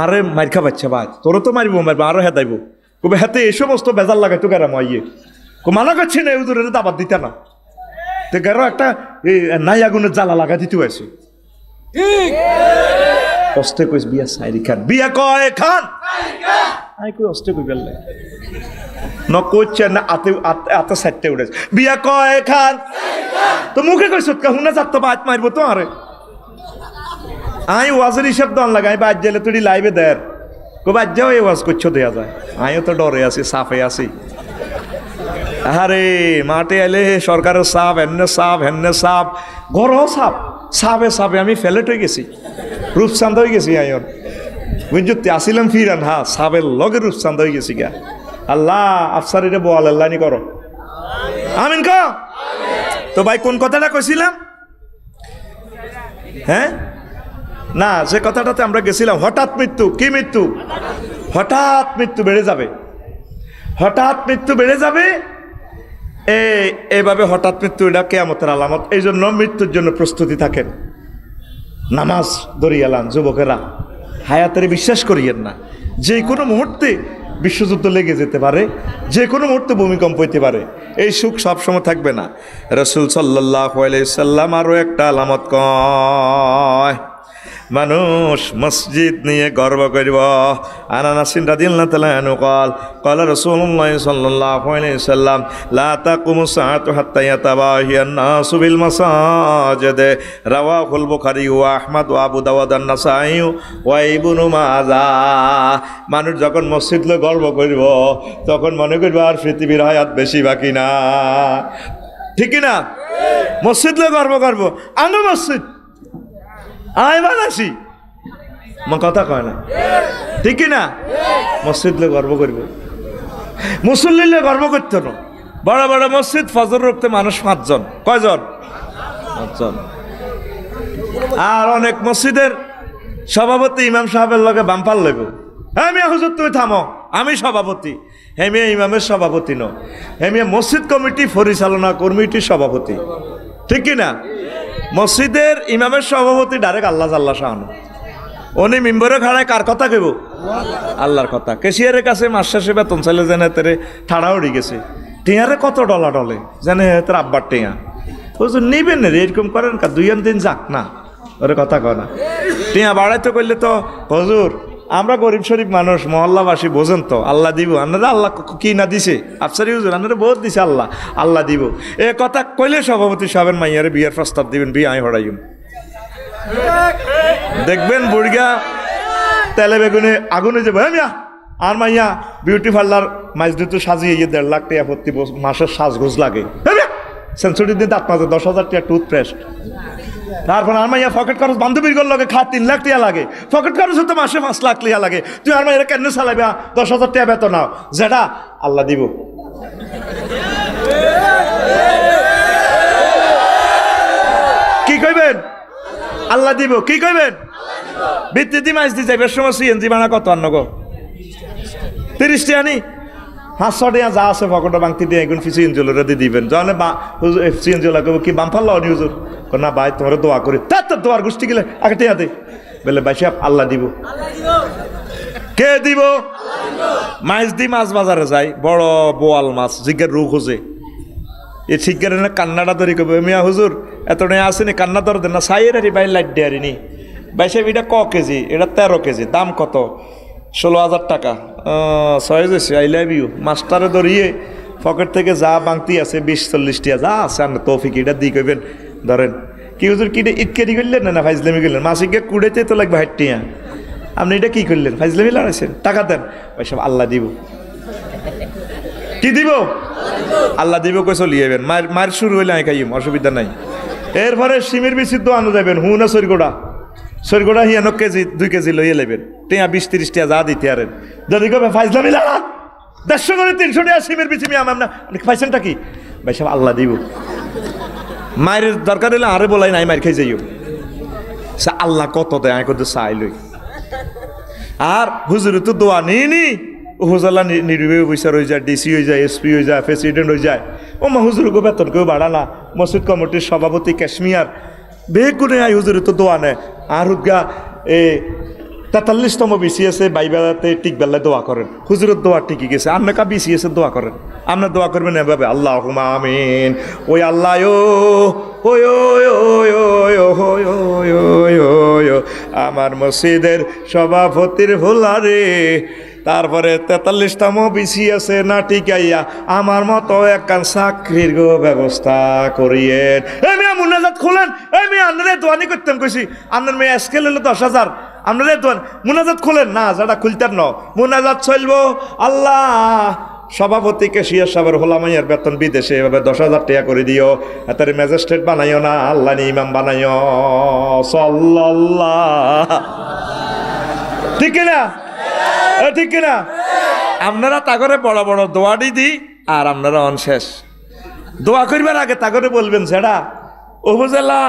আরে মাইরখা বাচ্চা বাজ তোরও তো মারিব মারবো আরও হেদাইব কবে হাতে এ সমস্ত বেজাল লাগাইতো গেরাম ইয়ে কো মানা করছি না উদুরের দাবার দিতে না তো গেরো একটা এই নাই আগুনের জ্বালা লাগা দিতে আছে অস্তে কইস বিয়া সাইরি খান বিয়া কয় খান আই কই অস্তে কই বেল ন কইছে না আতে আতে সাইতে উড়েছে বিয়া কয় খান তো মুখে কইছত কা হুনা যাত্তা বাত মারবো তো আরে আমি ওয়াজের হিসাব তো লাগে আমি বাদ গেলে তুই লাইভে দেয় কো বাদ যাও এই ওয়াজ করছো দেয়া যায় আমিও তো ডরে আছি সাফে আছি আরে মাঠে এলে সরকারের সাপ হেন্নে সাপ হেন্নে সাপ ঘরও সাপ সাপে সাপে আমি ফেলেট হয়ে গেছি রূপচান্দ হয়ে গেছি আয়ন বুঝতে আসিলাম ফিরান হা হ্যাঁ, সাপের লগে রূপচান্দ হয়ে গেছি গা আল্লাহ এটা বল আল্লাহ করো আমিন ক তো ভাই কোন কথাটা কইছিলাম হ্যাঁ না যে কথাটাতে আমরা গেছিলাম হঠাৎ মৃত্যু কি মৃত্যু হঠাৎ মৃত্যু বেড়ে যাবে হঠাৎ মৃত্যু বেড়ে যাবে এভাবে হঠাৎ মৃত্যু এটা কেয়ামতের আলামত এই জন্য মৃত্যুর জন্য প্রস্তুতি থাকেন নামাজ দরিয়ালান যুবকেরা হায়াতের বিশ্বাস করিয়েন না যে কোনো মুহূর্তে বিশ্বযুদ্ধ লেগে যেতে পারে যে কোনো মুহূর্তে ভূমিকম্প হইতে পারে এই সুখ সবসময় থাকবে না রসুল সাল্লাহ সাল্লাম আরও একটা আলামত কয় মানুষ মসজিদ নিয়ে গর্ব করব দিল রাদিল্লা তালানু কল কল রসুল্লাহ সাল্লাহ সাল্লাম লাতা কুমু সাহাত হাত্তাইয়া তাবাহিয়ান্নাসু বিল মাসাজদে রাওয়াহুল বুখারী ওয়া আহমদ ওয়া আবু দাউদ আন-নাসাঈ ওয়া ইবনু মাজাহ মানুষ যখন মসজিদ লো গর্ব করিব তখন মনে করব আর পৃথিবীর হায়াত বেশি বাকি না ঠিক না মসজিদ লো গর্ব করব আনো মসজিদ আইমান আসি মা কথা কয় না ঠিক না মসজিদলে গর্ব করবে মুসল্লিলে গর্ব করত না বড় বড় মসজিদ ফজর রক্তে মানুষ পাঁচজন কয়জন পাঁচজন আর অনেক মসজিদের সভাপতি ইমাম সাহেবের লগে বাম্পার লেগো হ্যাঁ মিয়া হুজুর তুমি থামো আমি সভাপতি হ্যাঁ ইমামের সভাপতি ন হ্যাঁ মিয়া মসজিদ কমিটি পরিচালনা কমিটির সভাপতি ঠিক না মসজিদের ইমামের সভাপতি ডাইরেক্ট আল্লাহ আল্লাহ শাহানো উনি মিম্বরে খাড়ায় কার কথা কেব আল্লাহর কথা কেশিয়ারের কাছে মাস্টার সে বেতন চাইলে যেন তেরে ঠাড়া উড়ি গেছে টিয়ারে কত ডলা ডলে যেন তোর আব্বার টিয়া বুঝুন নিবেন রে এরকম করেন দুই দুই দিন যাক না ওরে কথা না টিয়া বাড়াইতে করলে তো হজুর আমরা গরিব শরীফ মানুষ মহল্লাবাসী বোঝেন তো আল্লাহ দিব আপনারা আল্লাহ কি না দিছে আফসারি হুজুর আপনারা বহুত দিছে আল্লাহ আল্লাহ দিব এ কথা কইলে সভাপতি সাবেন মাইয়ারে বিয়ের প্রস্তাব দিবেন বিয়ে আই হড়াইম দেখবেন বুড়িগা তেলে বেগুনে আগুনে যাবে মিয়া আর মাইয়া বিউটি পার্লার মাছ দুটো সাজিয়ে গিয়ে দেড় লাখ টাকা প্রতি মাসের সাজগোজ লাগে সেন্সুরি দিয়ে দাঁত মাঝে দশ হাজার টাকা টুথপেস্ট তারপর আমার ইয়া পকেট খরচ বান্ধবীর গল লাগে খা তিন লাখ টিয়া লাগে পকেট খরচ হতো মাসে পাঁচ লাখ টিয়া লাগে তুই আমার এরা কেন চালাবি দশ হাজার টিয়া বেতন নাও যেটা আল্লাহ দিব কি কইবেন আল্লাহ দিব কি কইবেন দি মাছ দি যাই বেশ সময় সিএনজি বানা কত আন্ন গো তিরিশ টিয়া নি হাঁসশো টিয়া যা আছে পকেটে বাংতি দিয়ে এখন সিএনজি দিয়ে দিবেন তাহলে সিএনজি লাগবে কি বাম্পাল্লা নি হুজুর না ভাই তোমার দোয়া করি তার তো দোয়ার গোষ্ঠী গেলে আগে টিয়া বলে ভাই সাহেব আল্লাহ দিব কে দিব মাছ দি মাছ বাজারে যায় বড় বোয়াল মাছ জিজ্ঞের রোগ হোজে এ না কান্নাটা ধরি কবে মিয়া হুজুর এত নিয়ে আসেনি কান্না ধর দেন না সাইয়ের আরি বাইর লাইট ডেয়ারিনি ভাই সাহেব এটা ক কেজি এটা তেরো কেজি দাম কত ষোলো হাজার টাকা ছয় হয়েছে আই লাভ ইউ মাস্টারে ধরিয়ে পকেট থেকে যা বাংতি আছে বিশ চল্লিশটি যা আছে তৌফিক এটা দিয়ে কইবেন ধরেন কি হুজুর কি ইটকারি করলেন না না ফাইজলামি করলেন মাসিককে কুড়েতে তো লাগবে হাটটিয়া হ্যাঁ। আপনি এটা কি করলেন ফাইজলামি লড়াইছেন টাকা দেন সব আল্লাহ দিব কি দিব আল্লাহ দিব কে চলিয়ে যাবেন মার মার শুরু হইলে আমি খাইম অসুবিধা নাই এরপরে সিমের বেশি তো আনা যাবেন না সরগোড়া সরগোড়া নক কেজি দুই কেজি লইয়ে লেবেন টিয়া বিশ তিরিশ টিয়া যা দিতে আরেন যদি কবে ফাইজলামি লড়া দেড়শো করে তিনশো টিয়া সিমের বিচি আমার আমরা পাইছেনটা কি ভাই সব আল্লাহ দিব মায়ের দরকার হলে আরে বলাই নাই মায়ের খাই যাইও সে আল্লাহ কত দেয় আমি কিন্তু চাইলই আর হুজুর তো দোয়া নিয়ে নি হুজাল্লা নির্বিহ বৈশার হয়ে যায় ডিসি হয়ে যায় এসপি হয়ে যায় প্রেসিডেন্ট হয়ে যায় ও মা হুজুর গো বেতন কেউ বাড়া না মসজিদ কমিটির সভাপতি কাশ্মীর বেগুনে আই হুজুর তো দোয়া নেয় আর হুদগা এ তেতাল্লিশতম বিসিএসে বাইবেলাতে টিক বেলায় দোয়া করেন হুজুরের দোয়া টিকে গেছে আপনি কা বিসিএসে দোয়া করেন আপনার দোয়া করবেন এভাবে আল্লাহ আমিন ওই আল্লাহ আমার মসজিদের সভাপতির ভোলারে তারপরে তেতাল্লিশতম আছে না টিকাইয়া আমার মতো একখান চাকরির গো ব্যবস্থা করিয়েন এ মেয়ে মুন্নাজাত খোলেন এ মেয়ে আন্নারে দোয়ানি করতাম কইছি আন্নার মেয়ে স্কেল হলো দশ হাজার আপনারা দোয়ান মোনাজাত খুলেন না যারা খুলতেন না মোনাজাত চলব আল্লাহ সভাপতি কেশিয়ার সাহেবের হোলামাইয়ার বেতন বিদেশে এভাবে দশ হাজার টাকা করে দিও এতারে ম্যাজিস্ট্রেট বানাইও না আল্লাহ ইমাম বানাইও সল্লাহ ঠিক কিনা ঠিক কিনা আপনারা তাগরে বড় বড় দোয়া দি আর আপনারা অনশেষ দোয়া করিবার আগে তাগরে বলবেন সেটা উপজেলা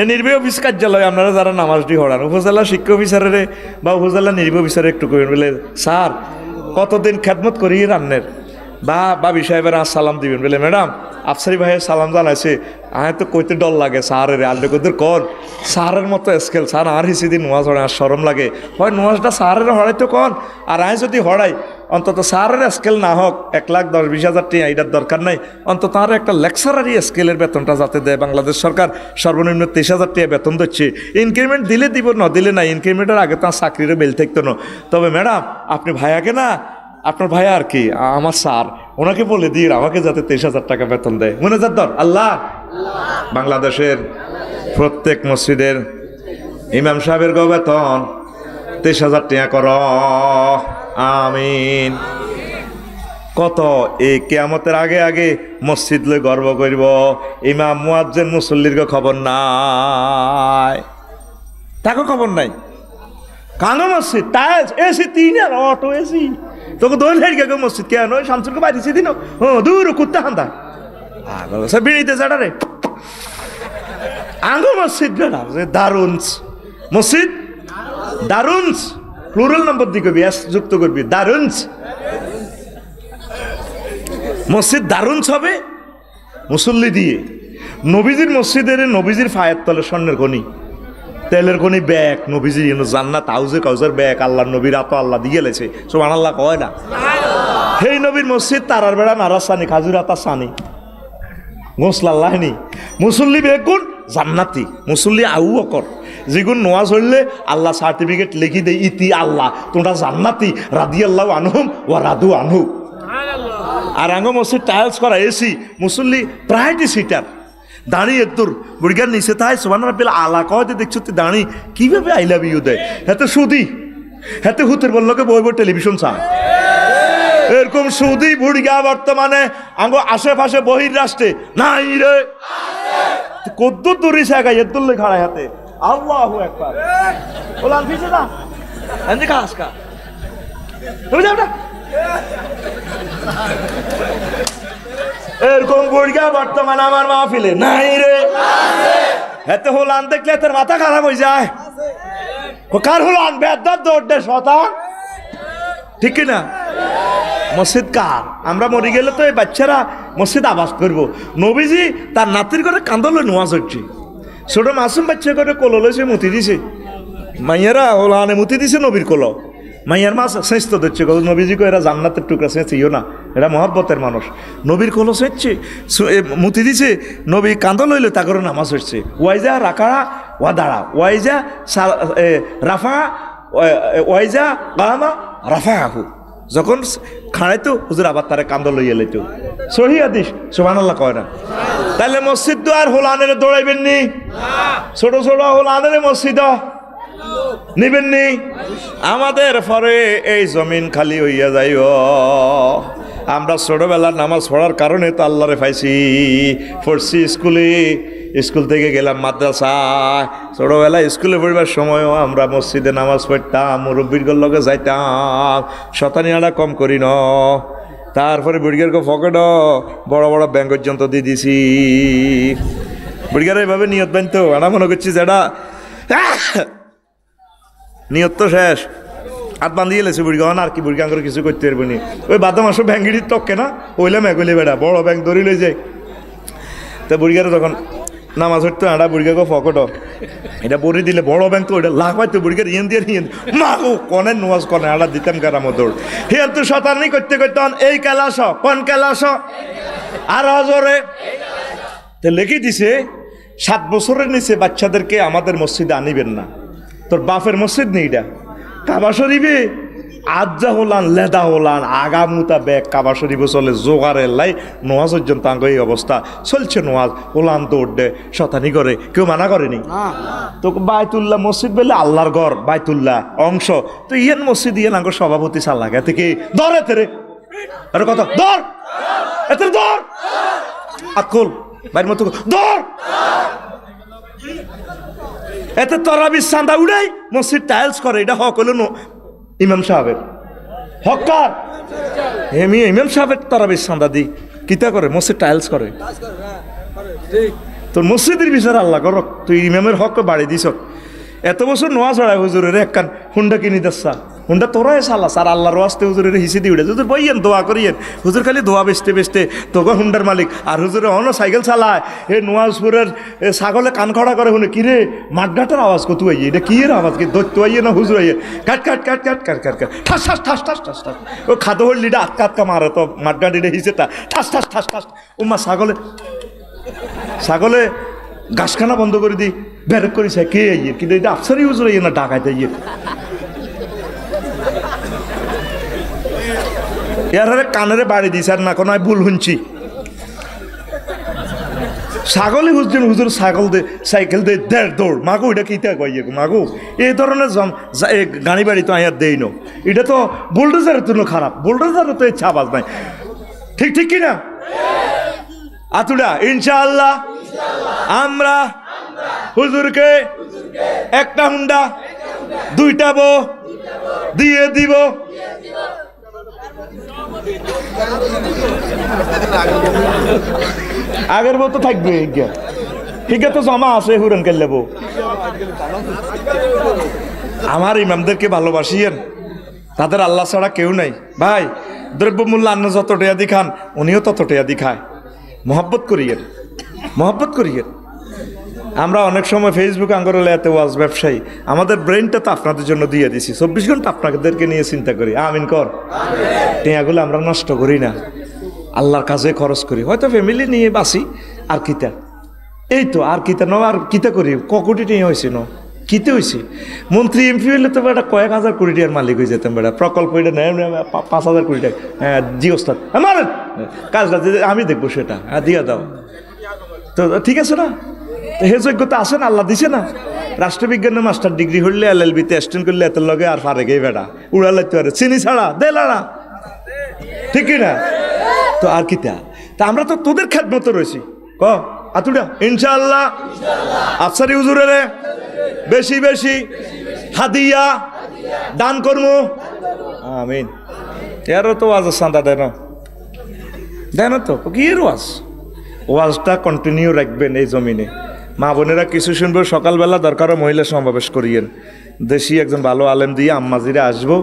এ নির্বাহী অফিস কার্যালয়ে আপনারা যারা নামাজটি হরান উপজেলা শিক্ষা অফিসারের বা উপজেলা নির্বাহী অফিসারে একটু করেন বলে স্যার কতদিন খেদমত করি রান্নের বা বাবি সাহেবের আর সালাম দিবেন বলে ম্যাডাম আফসারি ভাইয়ের সালাম জানাইছে আয় তো কইতে ডল লাগে স্যারের আল্লে কদ্দুর কর স্যারের মতো স্কেল স্যার আর হিসিদি নোয়াজ হড়ায় আর সরম লাগে হয় নোয়াজটা স্যারের হড়াই তো কন আর আয় যদি হড়াই অন্তত স্যারের স্কেল না হোক এক লাখ দশ বিশ হাজার টাকা এটার দরকার নাই অন্তত আর একটা লেকচারারি স্কেলের বেতনটা যাতে দেয় বাংলাদেশ সরকার সর্বনিম্ন তেইশ হাজার টাকা বেতন দিচ্ছে ইনক্রিমেন্ট দিলে দিব না দিলে না ইনক্রিমেন্টের আগে তার চাকরিরও বেল থাকতো না তবে ম্যাডাম আপনি ভাইয়াকে না আপনার ভাইয়া আর কি আমার স্যার ওনাকে বলে দিন আমাকে যাতে তেইশ হাজার টাকা বেতন দেয় মনে যার দর আল্লাহ বাংলাদেশের প্রত্যেক মসজিদের ইমাম সাহেবের গো বেতন তেইশ হাজার টাকা কর আমিন কত এই কেয়ামতের আগে আগে মসজিদ লই গর্ব করব ইমাম মুয়াজ্জেন মুসল্লির খবর নাই তাকে খবর নাই কানো মসজিদ তাই এসি তিন আর অটো এসি তোকে দোল হেরিকে গো মসজিদ কে নয় শামসুরকে বাইরেছি দিন ও দূর কুত্তা হান্দা আগল সে বিড়িতে চাটা রে আঙ্গো মসজিদ বেড়া দারুন মসজিদ দারুনস প্লুরাল নম্বর দিয়ে করবি যুক্ত করবি দারুনস মসজিদ দারুনস হবে মুসল্লি দিয়ে নবীজির মসজিদের নবীজির ফায়ের তলে স্বর্ণের খনি তেলের খনি ব্যাগ নবীজির জান্নাত হাউজে কাউজের ব্যাগ আল্লাহ নবীর আত আল্লাহ দিয়ে গেলেছে সোমান আল্লাহ কয় না সেই নবীর মসজিদ তারার বেড়া খাজুর আতা সানি গোসলাল্লাহনি মুসল্লি বেগুন জান্নাতি মুসল্লি আউ অকর যেগুন নোয়াজ হইলে আল্লাহ সার্টিফিকেট লিখি দে ইতি আল্লাহ তোমরা জান্নাতি রাধি আল্লাহ আনহুম ও রাধু আনহু আর আঙ্গ মসজিদ টাইলস করা এসি মুসল্লি প্রায়টি সিটার দাঁড়ি একদুর বুড়িগার নিচে তাই সোমান পেলে আলা কয়তে দেখছো তুই দাঁড়ি কীভাবে আই লাভ ইউ দেয় হ্যাঁ সুদি হ্যাঁ হুতের বললোকে বই টেলিভিশন চা এরকম সুদি বুড়িগা বর্তমানে আঙ্গ আশেপাশে বহির রাষ্ট্রে নাই রে কদ্দুর দূরে সে এর দূর লেখা হাতে আল্লাহ একবার বললাম দিছে না এমনি কাজ কা তুমি যাও না এরকম বুড়গা বর্তমানে আমার মা ফেলে নাই রে এত আন দেখলে তোর মাথা খারাপ হয়ে যায় কার হল বেদার দৌড়ে শতা ঠিক না মসজিদ কার আমরা মরে গেলে তো এই বাচ্চারা মসজিদ আবাস করব নবীজি তার নাতির করে কান্দলে নোয়া চড়ছে ছোট মাসুম বাচ্চা করে কল লইছে মুতি দিছে মাইয়ারা ওলানে মুতি দিছে নবীর কল মাইয়ার মাছ সেঁচতে দিচ্ছে কল নবীজি কো এরা জান্নাতের টুকরা সেঁচে ইও না এরা মহাব্বতের মানুষ নবীর কল সেঁচছে মুতি দিছে নবী কাঁদ লইলে তা করে নামাজ হচ্ছে ওয়াইজা রাকাড়া ওয়া দাঁড়া ওয়াইজা রাফা ওয়াইজা কামা রাফা আহু যখন খাড়াইতো হুজুর আবার তারা কান্দ লইয়া লইতো সহি আদিস সোহান আল্লাহ কয় না তাহলে মসজিদ তো আর হোল দৌড়াইবেন নি ছোট ছোট হোলানের মসজিদ নিবেন নি আমাদের ফরে এই জমিন খালি হইয়া যাইও আমরা ছোটবেলার নামাজ পড়ার কারণে তো আল্লাহরে পাইছি পড়ছি স্কুলে স্কুল থেকে গেলাম মাদ্রাসায় ছোটোবেলায় স্কুলে পড়বার সময়ও আমরা মসজিদে নামাজ পড়তাম মুরব্বীরগর লগে যাইতাম শতানিয়াটা কম করি ন তারপরে বুড়িগার ফকেট বড় বড় ব্যাংকের যন্ত্র দিয়ে দিছি বুড়িগার এভাবে নিয়ত বানত এটা মনে করছি যেটা নিয়ত তো শেষ হাত বান্ধিয়ে লেছে বুড়িগা আর কি বুড়িগা করে কিছু করতে পারবো নি ওই বাদাম আসো ব্যাঙ্গিটির টককে না ওইলাম এগুলি বেড়া বড় ব্যাংক ধরি লই যায় তা বুড়িগারে তখন নামাজ হইতো আড়া গো ফকট এটা বড়ি দিলে বড় ব্যাংক তো ওইটা লাখ পাইতো বুড়িগার ইয়েন দিয়ে ইয়েন মা গো কনে নুয়াজ কনে আড়া দিতাম গেরাম দৌড় হিয়ার তো শতানি করতে করতে এই কেলাস কন কেলাস আর হজরে তো লিখে দিছে সাত বছরের নিচে বাচ্চাদেরকে আমাদের মসজিদে আনিবেন না তোর বাপের মসজিদ নেই এটা কাবা শরীফে আজ্জা হলান লেদা হলান আগা ব্যাগ কাবা শরীফ চলে জোগাড়ের লাই নোয়াজ পর্যন্ত আঙ্গ এই অবস্থা চলছে নোয়াজ ওলান দৌড়ে শতানি করে কেউ মানা করেনি তো বায়তুল্লাহ মসজিদ বলে আল্লাহর ঘর বায়তুল্লাহ অংশ তো ইয়ান মসজিদ ইয়ান আঙ্গ সভাপতি সাল্লাগা থেকে দর এতে আর কথা দর এতে ধর আকল বাইর মতো দর এতে তরাবি সান্দা উড়াই মসজিদ টাইলস করে এটা হক হলো ইমাম সাহেবের হকার হেমি ইমাম সাহেবের বেশ চাঁদা দিই কিতা করে মসজিদ টাইলস করে তোর মসজিদের বিচার আল্লাহ করক তুই ইমামের হক বাড়ি দিছ এত বছর নোয়া চড়ায় হুজুরের এক কান হুন্ডা কিনি দাসা হুন্ডা তোরাই সালাস আর আল্লাহর আসতে হুজুরের হিসি দিয়ে উঠে হুজুর বইয়েন দোয়া করিয়েন হুজুর খালি দোয়া বেচতে বেচতে তোকে হুন্ডার মালিক আর হুজুরে অন সাইকেল চালায় এ নোয়াজপুরের ছাগলে কান খড়া করে হুনে কিরে মাঠঘাটের আওয়াজ কত আইয়ে এটা কি এর আওয়াজ কি দৈত্য আইয়ে না হুজুর আইয়ে কাট কাট কাট কাট কাট কাট কাট ঠাস ঠাস ঠাস ঠাস ঠাস ঠাস ও খাদো হল্লিটা আটকা আটকা মারে তো মাডগাটিটা হিসেটা ঠাস ঠাস ঠাস ঠাস উম্মা ছাগলে ছাগলে গাছখানা বন্ধ করে দিই বের করেছে কে আইয়ে কিন্তু এটা আফসারি হুজুর আইয়ে না ডাকাইতে আইয়ে এর কানের বাড়ি দিছে আর না কোনো ভুল শুনছি ছাগলই বুঝছেন হুজুর ছাগল দে সাইকেল দে দেড় দৌড় মাগো এটা কীটা কই মাগো এই ধরনের গাড়ি বাড়ি তো আয়ার দেই ন এটা তো বুলডোজারের জন্য খারাপ বুলডোজারের তো ইচ্ছা আবাজ নাই ঠিক ঠিক কিনা আতুরা ইনশাআল্লাহ আমরা হুজুরকে একটা হুন্ডা দুইটা বো দিয়ে দিব আগের মতো তো থাকবে হিজ্ঞা তো জমা আছে হুরেন কেল্লেব আমার ইমামদেরকে ভালোবাসিয়েন তাদের আল্লাহ ছাড়া কেউ নাই ভাই দ্রব্যমূল্য আন্ন যত টেয়াদি খান উনিও তত টেয়াদি খায় মহব্বত করিয়েন মহব্বত করিয়েন আমরা অনেক সময় ফেসবুক আঙ্গরলে এত ওয়াজ ব্যবসায়ী আমাদের ব্রেনটা তো আপনাদের জন্য দিয়ে দিছি চব্বিশ ঘন্টা আপনাদেরকে নিয়ে চিন্তা করি আমিন কর টেয়াগুলো আমরা নষ্ট করি না আল্লাহর কাজে খরচ করি হয়তো ফ্যামিলি নিয়ে বাসি আর কিতা এই তো আর কিতা ন আর কিতা করি ক কোটি হয়েছে ন কিতে হয়েছে মন্ত্রী এমপি হইলে তো বেটা কয়েক হাজার কোটি টাকার মালিক হয়ে যেতাম বেটা প্রকল্প এটা নেয় পাঁচ হাজার কোটি টাকা হ্যাঁ জি ওস্তাদ আমার হ্যাঁ, কাজটা আমি দেখবো সেটা হ্যাঁ দিয়ে দাও তো ঠিক আছে না হে যোগ্যতা আছে না আল্লাহ দিছে না রাষ্ট্রবিজ্ঞানের মাস্টার ডিগ্রি হইলে এল এল বিতে অ্যাস্টেন্ট করলে এত লগে আর ফারে গে বেড়া উড়ালে তো আর চিনি ছাড়া দে লাড়া ঠিক না তো আর কি তা তা আমরা তো তোদের মতো রয়েছি ক আতুটা ইনশাল্লাহ আফসারি রে বেশি বেশি হাদিয়া দান কর্ম আমিন এরও তো ওয়াজ আছে দেয় না দেয় না তো কি এর ওয়াজ ওয়াজটা কন্টিনিউ রাখবেন এই জমিনে মা বোনেরা কিছু শুনবেন সকালবেলা দরকারও মহিলা সমাবেশ করিয়েন দেশি একজন ভালো আলেম দিয়ে আম্মাজিরে আসবো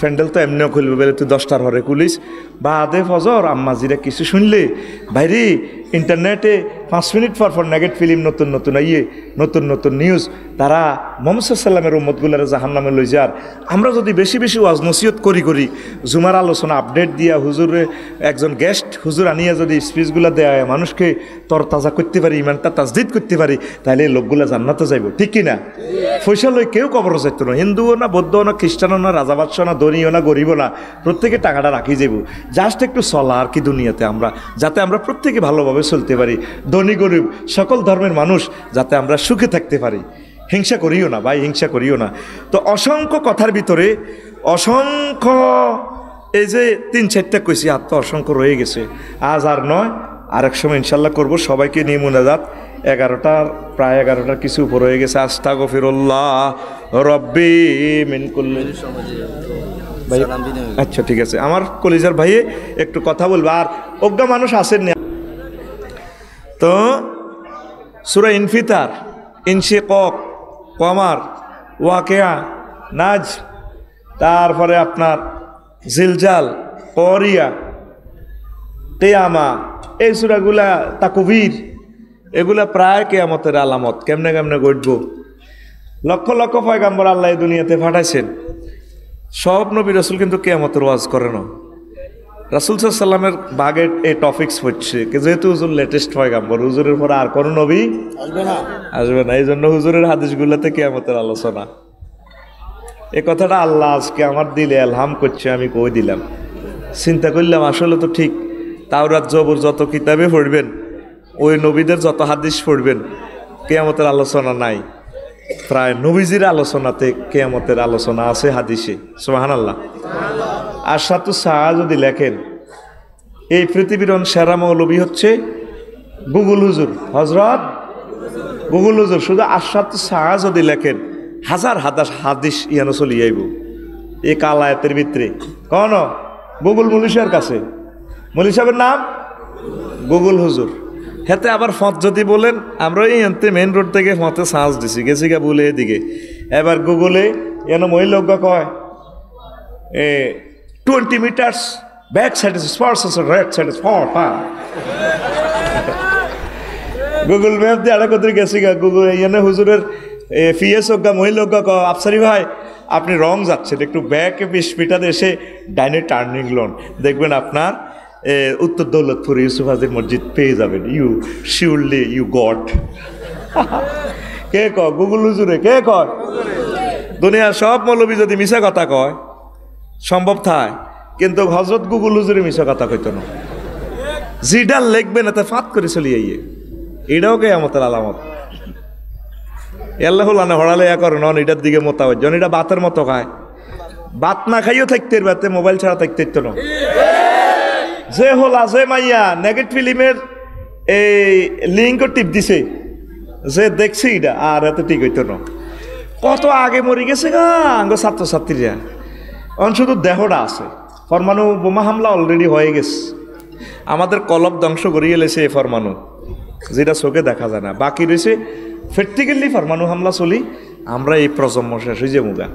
প্যান্ডেল তো এমনিও খুলবে বেলে তুই দশটার হরে খুলিস বা আদে ফজর আম্মাজিরা কিছু শুনলে বাইরে ইন্টারনেটে পাঁচ মিনিট পর পর নেগেট ফিল্ম নতুন নতুন ইয়ে নতুন নতুন নিউজ তারা মোহাম্মদাল্লামের উম্মতগুলার জাহান নামে লই যার আমরা যদি বেশি বেশি ওয়াজ নসিহত করি করি জুমার আলোচনা আপডেট দিয়া হুজুরে একজন গেস্ট হুজুর আনিয়া যদি স্পিচগুলো দেওয়া হয় মানুষকে তরতাজা করতে পারি ইমানটা তাজদিদ করতে পারি তাহলে লোকগুলা জান্নাতে যাইব ঠিক কিনা ফৈসল কেউ কবর যাইতো না হিন্দুও না বৌদ্ধও না খ্রিস্টানও না রাজাবাদশও না না ধনীও না গরিবও না প্রত্যেকে টাকাটা রাখি যাবো জাস্ট একটু চলা আর কি দুনিয়াতে আমরা যাতে আমরা প্রত্যেকে ভালোভাবে চলতে পারি ধনী গরিব সকল ধর্মের মানুষ যাতে আমরা সুখে থাকতে পারি হিংসা করিও না ভাই হিংসা করিও না তো অসংখ্য কথার ভিতরে অসংখ্য এই যে তিন চারটা কইছি আত্ম অসংখ্য রয়ে গেছে আজ আর নয় আরেক সময় ইনশাল্লাহ করবো সবাইকে নিয়ে মোনাজাত এগারোটার প্রায় এগারোটার কিছু উপর হয়ে গেছে আস্থা গফিরুল্লাহ রব্বি মিন কুল্লি ভাই আচ্ছা ঠিক আছে আমার কলিজার ভাইয়ে একটু কথা বলবো আর অজ্ঞা মানুষ আসেন না তো সুরা ইনফিতার ইনসি কক কমার ওয়াকেয়া নাজ তারপরে আপনার জিলজাল করিয়া তেয়ামা এই সুরাগুলা তাকুবির এগুলা প্রায় কেয়ামতের আলামত কেমনে কেমনে ঘটব লক্ষ লক্ষ পয়গাম্বর আল্লাহ দুনিয়াতে ফাটাইছেন সব নবী রসুল কিন্তু কেয়ামতের ওয়াজ করে না রাসুল সাল্লামের বাগের এই টপিক্স হচ্ছে যেহেতু হুজুর লেটেস্ট পয়গাম্বর হুজুরের পরে আর কোনো নবী আসবে না এই জন্য হুজুরের হাদিসগুলোতে কেয়ামতের আলোচনা এ কথাটা আল্লাহ আজকে আমার দিলে আলহাম করছে আমি কই দিলাম চিন্তা করলাম আসলে তো ঠিক তাও রাজ্য যত কিতাবে পড়বেন ওই নবীদের যত হাদিস পড়বেন কেয়ামতের আলোচনা নাই প্রায় নবীজির আলোচনাতে কেয়ামতের আলোচনা আছে হাদিসে সোহান আল্লাহ আশাতু সাহা যদি লেখেন এই পৃথিবীর সেরা মৌলবী হচ্ছে গুগল হুজুর হজরত গুগল হুজুর শুধু আশাতু সাহা যদি লেখেন হাজার হাজার হাদিস চলি চলিয়াইব এই কালায়াতের ভিতরে কন গুগল মলিশার কাছে মলিশাবের নাম গুগল হুজুর হেতে আবার ফত যদি বলেন আমরা এই এনতে মেন রোড থেকে ফতে সাঁচ দিছি গেছি গা বলে এদিকে এবার গুগলে এন মহিলজ্ঞ কয় এ twenty metres back side is for right side is for Google map দিয়ে আরেক কোথায় গেছি গা গুগল এনে হুজুরের ফিএস অজ্ঞা মহিলজ্ঞ কয় আফসারি ভাই আপনি রং যাচ্ছেন একটু ব্যাক বিশ মিটার এসে ডাইনে টার্নিং লোন দেখবেন আপনার উত্তর দৌলতপুর ইউসুফ হাজির মসজিদ পেয়ে যাবেন ইউ শিউরলি ইউ গট কে কয় গুগল হুজুরে কে কয় দুনিয়ার সব মৌলবী যদি মিশা কথা কয় সম্ভব থায় কিন্তু হজরত গুগল হুজুরে মিশা কথা কইতো না জিডা লেখবে না তা ফাঁত করে চলিয়ে আইয়ে এটাও কে আমতের আলামত এল্লাহ না হড়ালে ইয়া করো নন এটার দিকে মোতাবেক জন এটা বাতের মতো খায় বাত না খাইও থাকতে পারতে মোবাইল ছাড়া থাকতে না যে হলা যে মাইয়া নেগেট ফিল্মের এই লিঙ্ক টিপ দিছে যে দেখছি এটা আর এত ঠিক হইত না কত আগে মরি গেছে গাঙ্গ ছাত্রছাত্রীরা অন শুধু দেহটা আছে ফরমানু বোমা হামলা অলরেডি হয়ে গেছে আমাদের কলব ধ্বংস করিয়ে এলেছে এই ফরমানু যেটা চোখে দেখা যায় না বাকি রয়েছে প্র্যাকটিক্যালি ফরমানু হামলা চলি আমরা এই প্রজন্ম শেষ হয়ে যে মুগা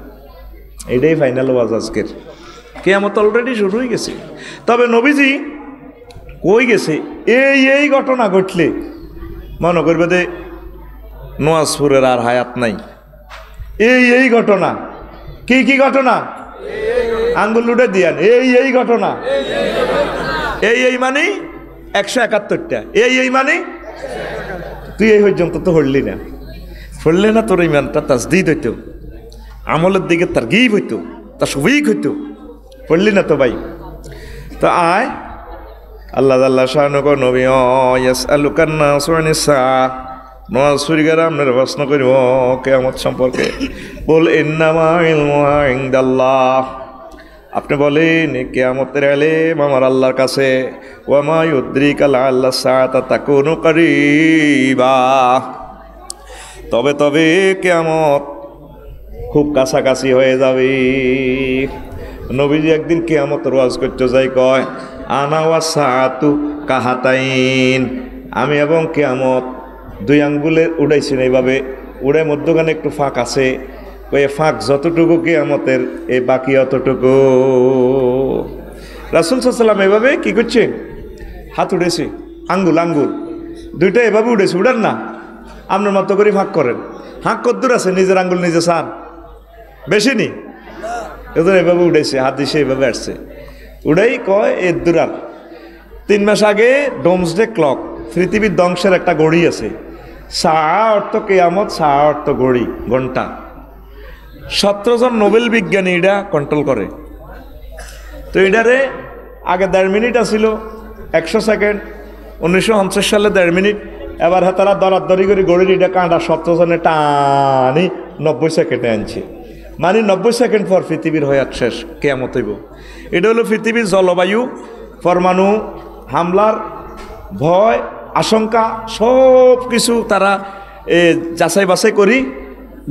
এটাই ফাইনাল ওয়াজ আজকের কেয়ামত অলরেডি শুরু হয়ে গেছে তবে নবীজি কই গেছে এই এই ঘটনা ঘটলে মনে করবে যে নোয়াজপুরের আর হায়াত নাই এই এই ঘটনা কি কি ঘটনা আঙ্গুল লুটে দিয়ান এই এই ঘটনা এই এই মানে একশো একাত্তরটা এই এই মানে তুই এই পর্যন্ত তো হরলি না হরলে না তোর ইমানটা দিই হইতো আমলের দিকে তার গিব হইতো তার সবই হইতো পড়লি না তো ভাই তো আয় আল্লাহ আল্লাহ শাহনুক নবী ইয়াস আলুকান্না সোয়ানিসা নোয়াজ সুরিগারা আপনার প্রশ্ন করিব কেয়ামত সম্পর্কে বল ইন্দাল্লাহ আপনি বলেন কেয়ামতের আলেম আমার আল্লাহর কাছে ওয়ামাই উদ্রিক আল্লাহ আল্লাহ সাহা তাকুনু করিবা তবে তবে কেয়ামত খুব কাছাকাছি হয়ে যাবে নবীজি একদিন কেয়ামতের ওয়াজ করতে যাই কয় আনা ওয়া সাহাতু কাহাতাইন আমি এবং কেয়ামত দুই আঙ্গুলে না এইভাবে উড়ে মধ্যখানে একটু ফাঁক আছে ওই ফাঁক যতটুকু কেয়ামতের এ বাকি অতটুকু রাসুল সাল্লাম এভাবে কি করছে হাত উড়েছে আঙ্গুল আঙ্গুল দুইটা এভাবে উড়েছে উড়ান না আপনার মতো করে ফাঁক করেন হাঁক কদ্দুর আছে নিজের আঙ্গুল নিজে সার বেশি নেই এদের এভাবে উঠেছে দিয়ে এভাবে আসছে উড়াই কয় এদ্দুরার তিন মাস আগে ডোমসডে ক্লক পৃথিবীর ধ্বংসের একটা গড়ি আছে সাহা অর্থ কেয়ামত সাহা অর্থ গড়ি ঘন্টা সতেরো জন নোবেল বিজ্ঞানী এটা কন্ট্রোল করে তো এটারে আগে দেড় মিনিট আসিল একশো সেকেন্ড উনিশশো সালে দেড় মিনিট এবার হ্যাঁ তারা দরাদরি করে গড়ির এটা কাঁটা সতেরো জনে টানি নব্বই সেকেন্ডে আনছে মানে নব্বই সেকেন্ড পর পৃথিবীর হয়ে শেষ কেয়ামত হইব এটা হলো পৃথিবীর জলবায়ু পরমাণু হামলার ভয় আশঙ্কা সব কিছু তারা যাচাই বাছাই করি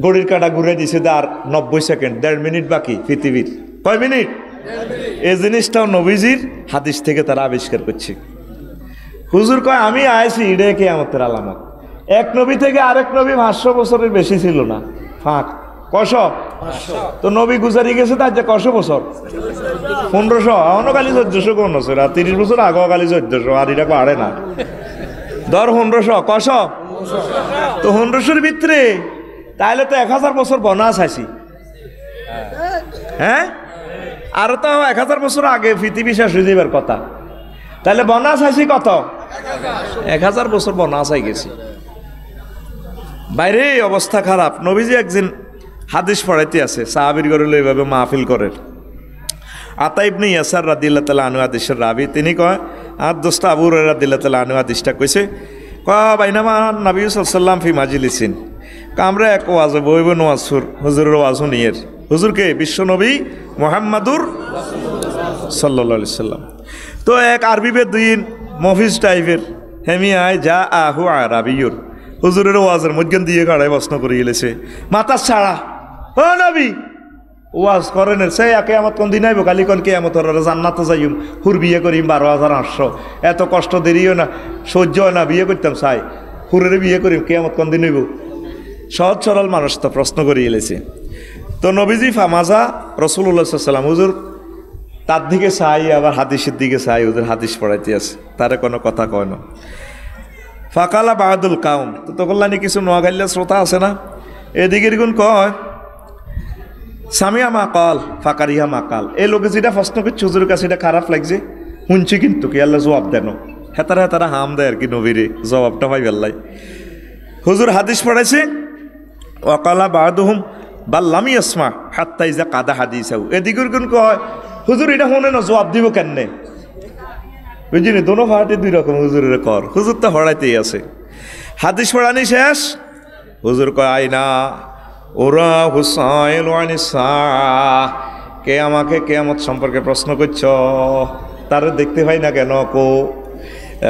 গড়ির কাটা ঘুরে দিছে আর নব্বই সেকেন্ড দেড় মিনিট বাকি পৃথিবীর কয় মিনিট এই জিনিসটাও নবীজির হাদিস থেকে তারা আবিষ্কার করছে হুজুর কয় আমি আয়েছি ইডে কেয়ামতের আলামত এক নবী থেকে আরেক নবী পাঁচশো বছরের বেশি ছিল না ফাঁক কশ তো নবী গুজারি গেছে তার যে কশ বছর পনেরোশো এখনো কালি চোদ্দশো কোন বছর আর তিরিশ বছর আগেও কালি চোদ্দশো আর এটা পারে না ধর পনেরোশো কশ তো পনেরোশোর ভিতরে তাহলে তো এক হাজার বছর বনাস আছি হ্যাঁ আর তো এক হাজার বছর আগে পৃথিবী শেষ হয়ে যাবার কথা তাহলে বনাস আছি কত এক হাজার বছর বনাস আই গেছি বাইরে অবস্থা খারাপ নবীজি একদিন হাদিস পড়াইতে আছে সাহাবির গরল এইভাবে মাহফিল করেন আতা ইবনে ইয়াসার রাদিল্লা তালা আনু আদিসের রাবি তিনি কয় আর দোস্ত আবুর রাদিল্লা তালা আনু আদিসটা কইছে কাইনামা নাবি সাল্লাম ফি মাজিলিসিন কামরা এক ওয়াজ বইব নোয়াজুর হুজুরের ওয়াজু নিয়ের হুজুরকে বিশ্বনবী মোহাম্মাদুর সাল্লি সাল্লাম তো এক আরবিবে দিন মফিজ টাইপের হেমিয়ায় যা আহু আর রাবিউর হুজুরের ওয়াজের মধ্যে দিয়ে কাড়ায় প্রশ্ন গেলেছে মাতা ছাড়া ও নবী ওয়াজ করেন সে একে আমার কোন দিন আইব কালি কোন কে আমার জান্নাতে যাইম হুর বিয়ে করিম বারো হাজার আটশো এত কষ্ট দেরিও না সহ্য না বিয়ে করতাম চাই হুরের বিয়ে করিম কে আমার কোন দিন হইব সহজ সরল মানুষ তো প্রশ্ন করে এলেছে তো নবীজি ফামাজা রসুল্লাহাম হুজুর তার দিকে চাই আবার হাদিসের দিকে চাই ওদের হাদিস পড়াইতে আছে তারা কোনো কথা কয় না ফাকালা বাহাদুল কাউম তো তখন কিছু নোয়াগালিয়া শ্রোতা আছে না এদিকের কোন কয় সামিয়া মা কাল ফাকারিয়া মা কাল এই লোকে যেটা প্রশ্ন করছে হুজুর কাছে এটা খারাপ লাগছে শুনছি কিন্তু কি আল্লাহ জবাব দেন হেতারা হেতারা হাম দেয় আর কি নবীরে জবাবটা পাই আল্লাহ হুজুর হাদিস পড়াইছে অকালা বাহাদুহম বাল্লামি লামি আসমা হাত্তাই যা কাদা হাদিস এদিকের কোন কয় হুজুর এটা শুনে না জবাব দিব কেন বুঝলি দোনো পাহাড়ে দুই রকম হুজুরের কর হুজুর তো হড়াইতেই আছে হাদিস পড়ানি শেষ হুজুর কয় আয় না ওরা হুসাইল কে আমাকে কেয়ামত সম্পর্কে প্রশ্ন করছ তার দেখতে হয় না কেন কো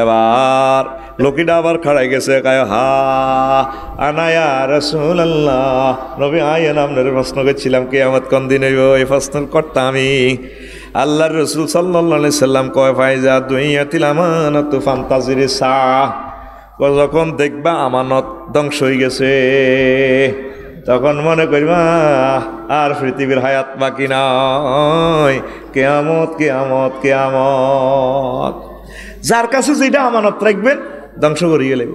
এবার লোকিটা আবার খাড়াই গেছে কায় হা আনায়া রসুল আল্লাহ নবী আয়েন আপনার প্রশ্ন করছিলাম কে আমার কোন দিন এই প্রশ্ন করতাম আমি আল্লাহর রসুল সাল্লি সাল্লাম কয় ভাই যা দুইয়া তিলামান তু ফান্তাজির শাহ যখন দেখবা আমানত ধ্বংস হয়ে গেছে তখন মনে করিমা আর পৃথিবীর হায়াত বাকি নয় কেয়ামত কেয়ামত কেয়ামত যার কাছে যেটা আমানত রাখবেন ধ্বংস করিয়ে লেব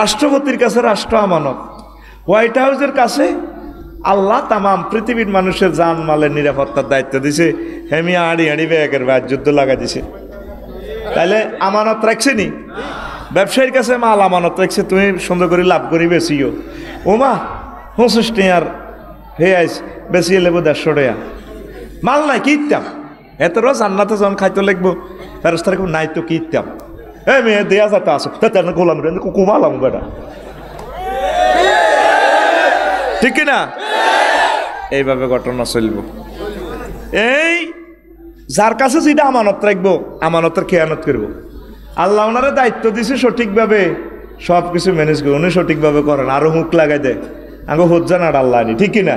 রাষ্ট্রপতির কাছে রাষ্ট্র আমানত হোয়াইট হাউসের কাছে আল্লাহ তামাম পৃথিবীর মানুষের যান মালের নিরাপত্তার দায়িত্ব দিছে হেমি আড়ি আড়ি ব্যাগের ব্যাগ যুদ্ধ লাগা দিছে তাহলে আমানত রাখছে নি ব্যবসায়ীর কাছে মাল আমানত রাখছে তুমি সুন্দর করে লাভ করি বেশিও ওমা পঁচিশ টিয়ার হে আইস বেশি লেবো দেড়শো টিয়া মাল নাই কি ইতাম এত রোজ আন্নাতে যখন খাইতে লাগবো ফেরস্তার কেউ নাই তো কি ইতাম এ মেয়ে দেয়া যাতে আসো তাতে গোলাম রে কুকুমালাম বেটা ঠিক না এইভাবে ঘটনা চলব এই যার কাছে যেটা আমানত রাখবো আমানতের খেয়ানত করব। আল্লাহ ওনারে দায়িত্ব দিছে সঠিকভাবে সব কিছু ম্যানেজ করে উনি সঠিকভাবে করেন আরও হুঁক লাগাই দেয় আঙ্গো হজ্জা না আল্লাহ নি ঠিক কিনা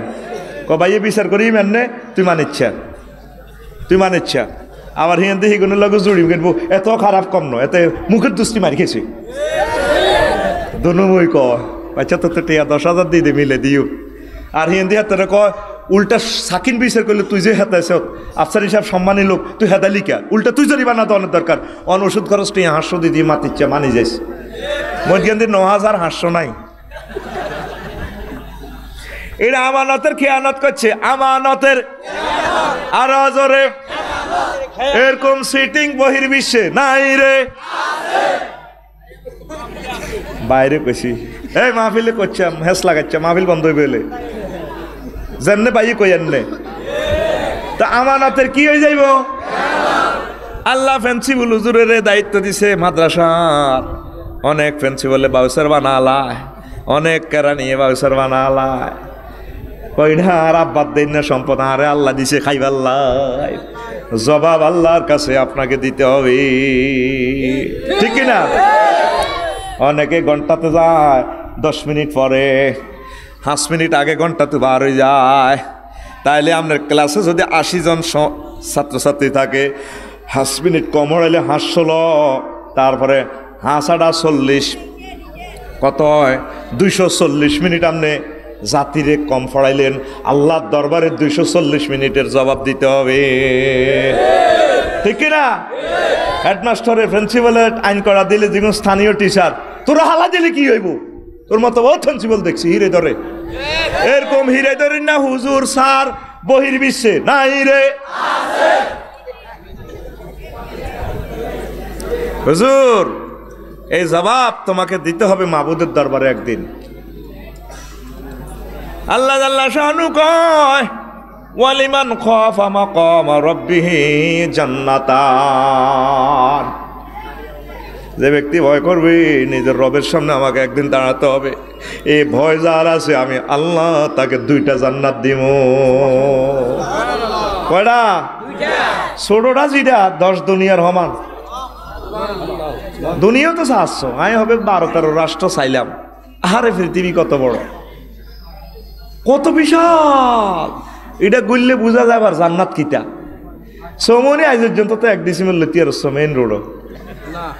ক ভাইয়ে বিচার করি ম্যামনে তুই মানিচ্ছা তুই মানিচ্ছা আমার হিয়ান দিয়ে হিগুনের লগে জুড়ি কিন্তু এত খারাপ কম নয় এত মুখের দুষ্টি মারি খেয়েছি দনুময় ক বাচ্চা তো টিয়া দশ হাজার দিয়ে দে মিলে দিও আর দিয়ে হাতে কয় উল্টা সাকিন বিচার করলে তুই যে হেতাইছ আফসার হিসাব সম্মানী লোক তুই হেদালি কে উল্টা তুই জরিবা না তো অনেক দরকার অন ওষুধ খরচ নিয়ে হাঁসশো দিদি মাতিচ্ছা মানি যাইস মধ্যে ন হাজার হাস্য নাই এরা আমানতের খেয়ানত করছে আমানতের আর জোরে এরকম সিটিং বহির বিশ্বে নাই রে বাইরে কইছি এই মাহফিলে করছাম হেস লাগাচ্ছে মাহফিল বন্ধ হয়ে পেলে জানলে পাই কই আনলে তা আমানতের কি হয়ে যাইব আল্লাহ ফেন্সিবুল হুজুরের দায়িত্ব দিছে মাদ্রাসার অনেক বলে বাউসার বানালায় অনেক কেরা নিয়ে বাউসার বানালায় কয়টা আর আব্বার দেন না সম্পদ আরে আল্লাহ দিছে খাই খাইবাল্লাহ জবাব আল্লাহর কাছে আপনাকে দিতে হবে ঠিক না অনেকে ঘন্টাতে যায় দশ মিনিট পরে পাঁচ মিনিট আগে ঘন্টাতে বার হয়ে যায় তাইলে আপনার ক্লাসে যদি আশি জন ছাত্রছাত্রী থাকে হাঁস মিনিট কম হইলে হাঁস ষোলো তারপরে হাঁস আটা চল্লিশ কত হয় দুইশো চল্লিশ মিনিট আপনি জাতিরে কম ফড়াইলেন আল্লাহর দরবারে দুইশো চল্লিশ মিনিটের জবাব দিতে হবে ঠিক না হেডমাস্টারের প্রিন্সিপালের আইন করা দিলে যেগুলো স্থানীয় টিচার তোরা হালা দিলে কি হইব তোর মতো ও প্রিন্সিপাল দেখছি হিরে ধরে এরকম হিরে ধরেন না হুজুর স্যার বহির বিশ্বে না হিরে হুজুর এই জবাব তোমাকে দিতে হবে মাবুদের দরবারে একদিন আল্লাহ আল্লাহ শাহানু কয় ওয়ালিমান খাফা মাকাম রব্বিহি জান্নাতান যে ব্যক্তি ভয় করবে নিজের রবের সামনে আমাকে একদিন দাঁড়াতে হবে এই ভয় যার আছে আমি আল্লাহ তাকে দুইটা জান্নাত দিব কয়টা ছোটটা যেটা দশ দুনিয়ার সমান দুনিয়াও তো চাচ্ছ আমি হবে বারো তেরো রাষ্ট্র চাইলাম আরে পৃথিবী কত বড় কত বিশাল এটা গুললে বোঝা যায় আবার জান্নাত কিতা সমনে আজ পর্যন্ত তো এক ডিসিমেল লতি আর মেন রোড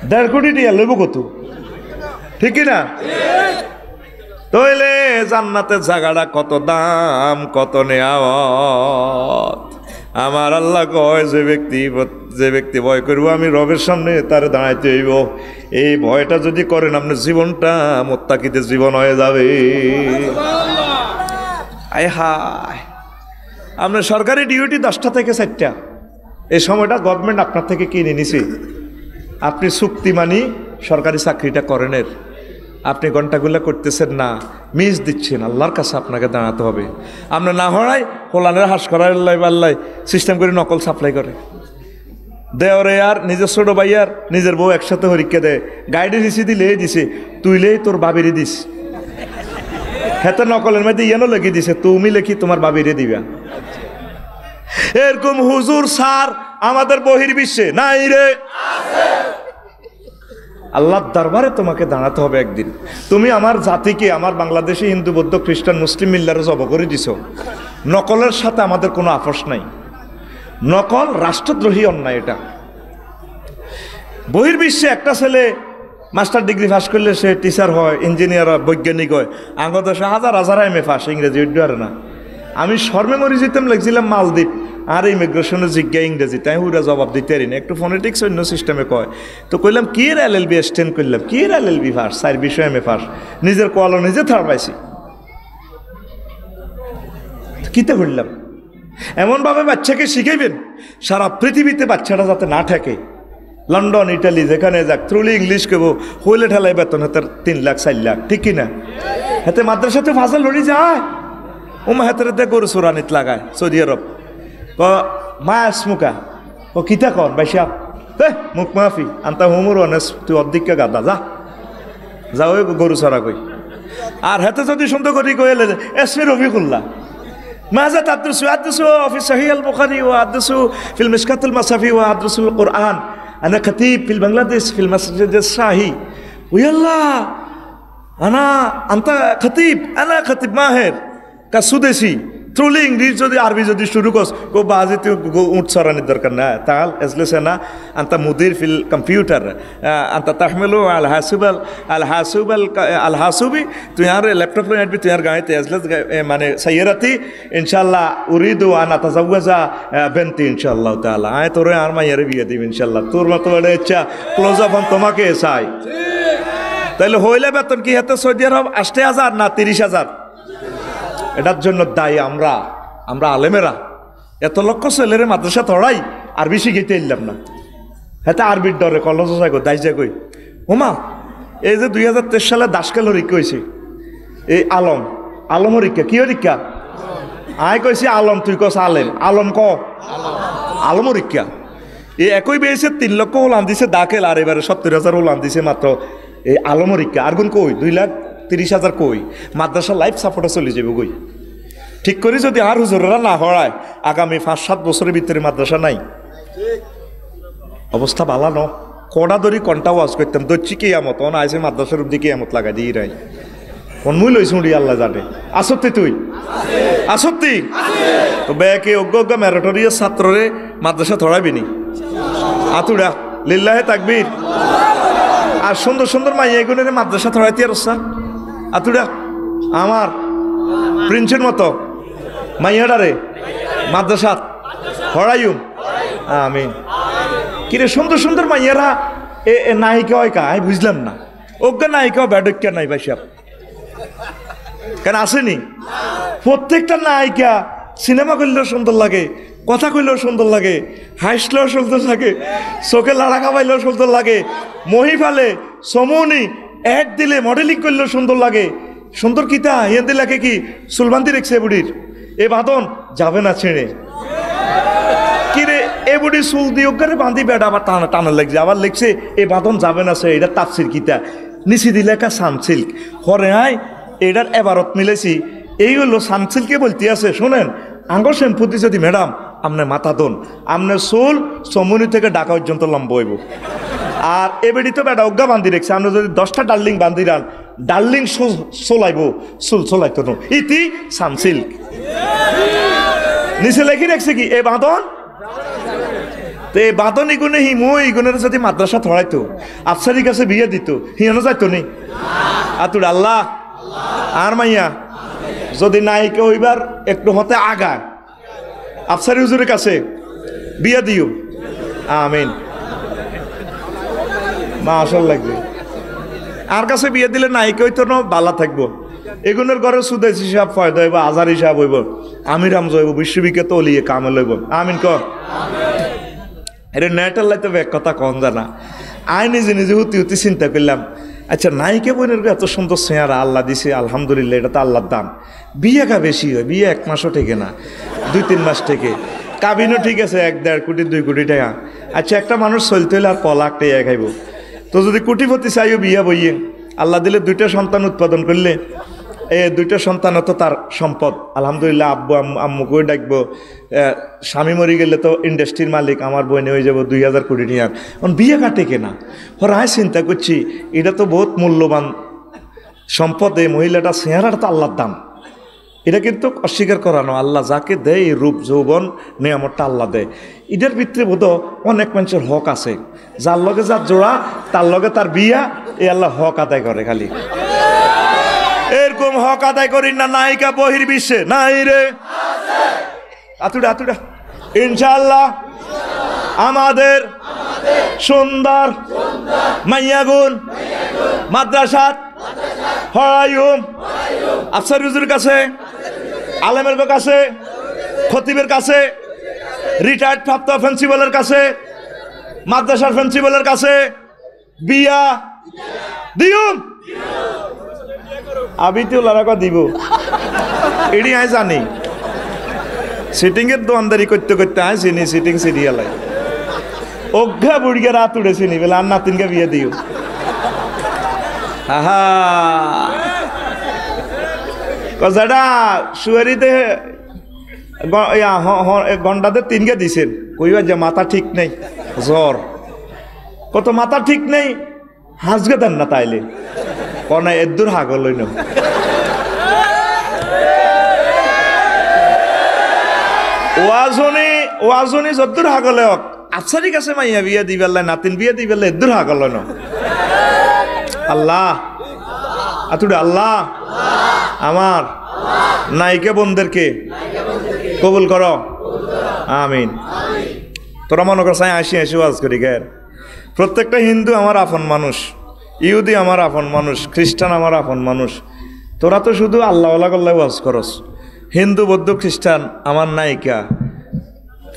দেড় কোটি টিয়া লইব কত ঠিক না তইলে জান্নাতের জাগাটা কত দাম কত নেওয়া আমার আল্লাহ কয় যে ব্যক্তি যে ব্যক্তি ভয় করবো আমি রবের সামনে তারে দাঁড়াইতে হইব এই ভয়টা যদি করেন আপনার জীবনটা মোত্তাকিতে জীবন হয়ে যাবে আয় হায় আমরা সরকারি ডিউটি দশটা থেকে চারটা এই সময়টা গভর্নমেন্ট আপনার থেকে কিনে নিছি আপনি চুক্তি মানি সরকারি চাকরিটা করেন এর আপনি ঘন্টাগুলো করতেছেন না মিস দিচ্ছেন আল্লাহর কাছে আপনাকে দাঁড়াতে হবে আমরা না হড়াই হোলানের করা আল্লাহ আল্লাহ সিস্টেম করে নকল সাপ্লাই করে দেওরে আর নিজের ছোটো ভাইয়ার নিজের বউ একসাথে হরিক্ষা দেয় গাইডে দিছি দিলে দিছে তুইলেই তোর বাবিরে দিস হেতে নকলের মধ্যে ইয়ানো লেখি দিছে তুমি লেখি তোমার রে দিবা এরকম হুজুর সার আমাদের বহির্বিশ্বে নাই রে আল্লাহর দরবারে তোমাকে দাঁড়াতে হবে একদিন তুমি আমার জাতিকে আমার বাংলাদেশে হিন্দু বৌদ্ধ খ্রিস্টান মুসলিম মিল্লারে জব করে দিছ নকলের সাথে আমাদের কোনো আপোষ নাই নকল রাষ্ট্রদ্রোহী অন্যায় এটা বহির্বিশ্বে একটা ছেলে মাস্টার ডিগ্রি ফাঁস করলে সে টিচার হয় ইঞ্জিনিয়ার হয় বৈজ্ঞানিক হয় তো সে হাজার হাজার এম এ পাস ইংরেজি উড্ডার না আমি শর্মে মরি যেতাম লিখছিলাম মালদ্বীপ আর ইমিগ্রেশনের জিজ্ঞা ইংরেজি তাই হুরা জবাব দিতে পারি না একটু ফোনেটিক্স অন্য সিস্টেমে কয় তো কইলাম কি এর এল এল বি এক্সটেন্ড করলাম কি এর এল এল বি ফার্স চার বিষয় এম এ ফার্স নিজের কলও নিজে থার পাইছি কিতে করলাম এমনভাবে বাচ্চাকে শিখাইবেন সারা পৃথিবীতে বাচ্চাটা যাতে না থাকে লন্ডন ইটালি যেখানে যাক ত্রুলি ইংলিশ কেবো হইলে ঠেলায় বেতন হাতের তিন লাখ চার লাখ ঠিক কিনা হাতে মাদ্রাসাতে ফাঁসা লড়ি যায় উমা হাতের হাতে গরু সোরানিত লাগায় সৌদি আরব ক মায়াস মুকা ও কিতা কন বাইসাব হে মুখ মাফি আনতা হুমুর অনেস তুই অর্ধিক গাদা যা যা ওই গরু সরা কই আর হাতে যদি সুন্দর করি কইলে এসমি আদ্রসু অফিস সাহি আল في ও আদ্রসু وأدرس في মাসাফি ও আদ্রসুল কোরআন أنا كتيب في البنغلاديش في المسجد الشاهي ويا الله أنا أنت كتيب أنا كتيب ماهر كسودسي ট্রোলিং ইংলিশ যদি আরবি যদি শুরু করস গো বাজে তুই উঁট ছড়ানির দরকার না তাহলে এসলে সে না আন্তা মুদির ফিল কম্পিউটার আন্তা তাহমেলু আল হাসুবাল আল হাসুবাল আল হাসুবি তুই আর ল্যাপটপ লোক নেটবি তুই আর গাঁয়েতে এসলে মানে সাইয়েরাতি ইনশাল্লাহ উরিদু আনা তাজাউজা বেনতি ইনশাল্লাহ তাহলে আয় তোর আর মা ইয়ারে বিয়ে দিব ইনশাল্লাহ তোর মতো এটা ইচ্ছা ক্লোজ আপ তোমাকে এসাই তাহলে হইলে বেতন কি হাতে সৌদি আরব আষ্টে হাজার না তিরিশ হাজার এটার জন্য দায়ী আমরা আমরা আলেমেরা এত লক্ষ ছেলের মাদ্রাসা তড়াই আরবি শিখাইতে এলাম না হ্যাঁ আরবির ডরে কলস যাগো দায় যাগো ওমা এই যে দুই হাজার তেইশ সালে দাসকাল হরিক্ষা হয়েছে এই আলম আলম হরিক্ষা কি হরিক্ষা আয় কইছি আলম তুই কস আলেম আলম ক আলম হরিক্ষা এই একই বেয়েছে তিন লক্ষ ওলান দিছে দাকেল আর এবারে সত্তর হাজার ওলান দিছে মাত্র এই আলম হরিক্ষা আর গুণ কই দুই লাখ তিরিশ হাজার কই মাদ্রাসা লাইফ সাপোর্টে চলে যাবে কই ঠিক করে যদি আর হুজুরেরা না হরায় আগামী পাঁচ সাত বছরের ভিতরে মাদ্রাসা নাই অবস্থা ন কড়া দরি কন্টা ওয়াজ করতাম দচ্ছি কে আমত অন আইসে মাদ্রাসার অব্দি কে আমত লাগাই দিই রাই অন মুই লইছ উড়ি আল্লাহ জানে আসত্তি তুই আসত্তি তো ব্যাকে অজ্ঞ অজ্ঞ ম্যারেটরিয়াস ছাত্ররে মাদ্রাসা ধরাবি নি আতুড়া লিল্লাহে তাকবির আর সুন্দর সুন্দর মাইয়া গুণের মাদ্রাসা ধরাইতে আর আতুটা আমার প্রিন্সের মতো মাইয়াডারে মাদ্রাসাত হরাইম আমি কিরে সুন্দর সুন্দর মাইয়ারা এ নায়িকা হয় কা আমি বুঝলাম না ওকে নায়িকা ব্যাডক্যা নাই ভাই সাহেব কেন আসেনি প্রত্যেকটা নায়িকা সিনেমা করলেও সুন্দর লাগে কথা কইলেও সুন্দর লাগে হাসলেও সুন্দর লাগে চোখে লাড়া খাবাইলেও সুন্দর লাগে মহি ফালে সমুনি অ্যাড দিলে মডেলিং করলেও সুন্দর লাগে সুন্দর কিতা দিলে কে কি সুলবান্তি রেখছে বুড়ির এ বাঁধন যাবে না ছেড়ে কিরে এ বুড়ি সুল দিয়ে ওখানে বাঁধি বেড়া আবার টানা টানা লাগছে আবার লিখছে এ বাঁধন যাবে না ছেড়ে এটা তাপসির কিতা নিচি দিলে একা সানসিল্ক হরে আয় এটার এবারত মিলেছি এই হলো সানসিল্কে বলতে আছে শোনেন আঙ্গ শ্যাম্পু দিছে ম্যাডাম আপনার মাথা দোন আপনার চুল সমুনি থেকে ডাকা পর্যন্ত লম্বা হইব আর এবেডি তো একটা অজ্ঞা বান্ধি রেখছে আপনি যদি দশটা ডার্লিং বান্ধি রান ডার্লিং চুল চলাইব চুল চলাইতো নো ইতি সানসিল নিচে লেখি রাখছে কি এ বাঁধন তো এই বাঁধন ইগুনে হি মই ইগুনের যদি মাদ্রাসা থড়াইতো আফসারি কাছে বিয়ে দিত হিয়ানো যাইতো নি আতুর আল্লাহ আর মাইয়া যদি নাই কেউ এবার একটু হতে আগা আফসারি হুজুরের কাছে বিয়া দিও আমিন মা আসল লাগবে আর কাছে বিয়ে দিলে না কেউ তো না বালা থাকবো এগুলোর ঘরে সুদেশ হিসাব ফয়দা হইব আজার হিসাব হইব আমি রামজ হইব বিশ্ববিখ্যাত অলিয়ে কামল হইব আমিন ক এটা নেটার লাইতে এক কথা কন জানা আই নিজে নিজে হুতি হুতি চিন্তা করলাম আচ্ছা নায়িকে বোনের এত সুন্দর চেহারা আল্লাহ দিছে আলহামদুলিল্লাহ এটা তো আল্লাহর দান বিয়েটা বেশি হয় বিয়ে এক মাসও ঠেকে না দুই তিন মাস থেকে কাবিনও ঠিক আছে এক দেড় কোটি দুই কোটি টাকা আচ্ছা একটা মানুষ চলতে হলে আর পলাক টাকা খাইব তো যদি কোটিপতি চাইও বিয়া বইয়ে আল্লাহ দিলে দুইটা সন্তান উৎপাদন করলে এ দুইটা সন্তান হতো তার সম্পদ আলহামদুলিল্লাহ আব্বু আম্মুকেও ডাকবো স্বামী মরি গেলে তো ইন্ডাস্ট্রির মালিক আমার বই হয়ে যাবো দুই হাজার কোটি নিয়ে আর বিয়ে কাটে কেনা ওর আয় চিন্তা করছি এটা তো বহুত মূল্যবান সম্পদ মহিলাটা চেহারাটা তো আল্লাহর দাম এটা কিন্তু অস্বীকার করানো আল্লাহ যাকে দেয় এই রূপ যৌবন নিয়ামতটা আল্লাহ দেয় ঈদের ভিতরে বোধ অনেক মানুষের হক আছে যার লগে যার জোড়া তার লগে তার বিয়া এই আল্লাহ হক আদায় করে খালি হক আদায় করি না নায়িকা বহির বিশ্বে নাই রে আতুড়া আতুরা ইনশাল্লাহ আমাদের সুন্দর মাইয়াগুন মাদ্রাসাত হরায়ুম আফসার রুজুর কাছে আলেমের কাছে খতিবের কাছে রিটায়ার্ড প্রাপ্ত প্রিন্সিপালের কাছে মাদ্রাসার প্রিন্সিপালের কাছে বিয়া দিউম আমি তো লড়াকা দিব এড়ি আয় জানি সিটিংয়ের দোয়ানদারি করতে করতে আয় চিনি সিটিং সিরিয়াল আয় অজ্ঞা বুড়িকে রাত উড়ে চিনি বলে আর নাতিনকে বিয়ে দিও আহা কজাটা সুয়ারিতে ঘন্টাতে তিনকে দিছেন কইবা যে মাথা ঠিক নেই জ্বর কত মাথা ঠিক নেই হাসগে দেন না তাইলে কনা এদুর হাগল লইন ওয়াজনী ওয়াজনী যদুর হাগলে হক আফসারি কাছে মাইয়া বিয়া দিবে বেলা নাতিন বিয়া দি বেলা এদ্দুর হাগল লইন আল্লাহ আতুড়ে আল্লাহ আমার নায়িকা বোনদেরকে কবুল করো আমিন তোরা মনে করছে আসি আসি ওয়াজ করি গের প্রত্যেকটা হিন্দু আমার আপন মানুষ ইহুদি আমার আপন মানুষ খ্রিস্টান আমার আপন মানুষ তোরা তো শুধু আল্লাহ আল্লাহ ওয়াজ করস হিন্দু বৌদ্ধ খ্রিস্টান আমার নায়িকা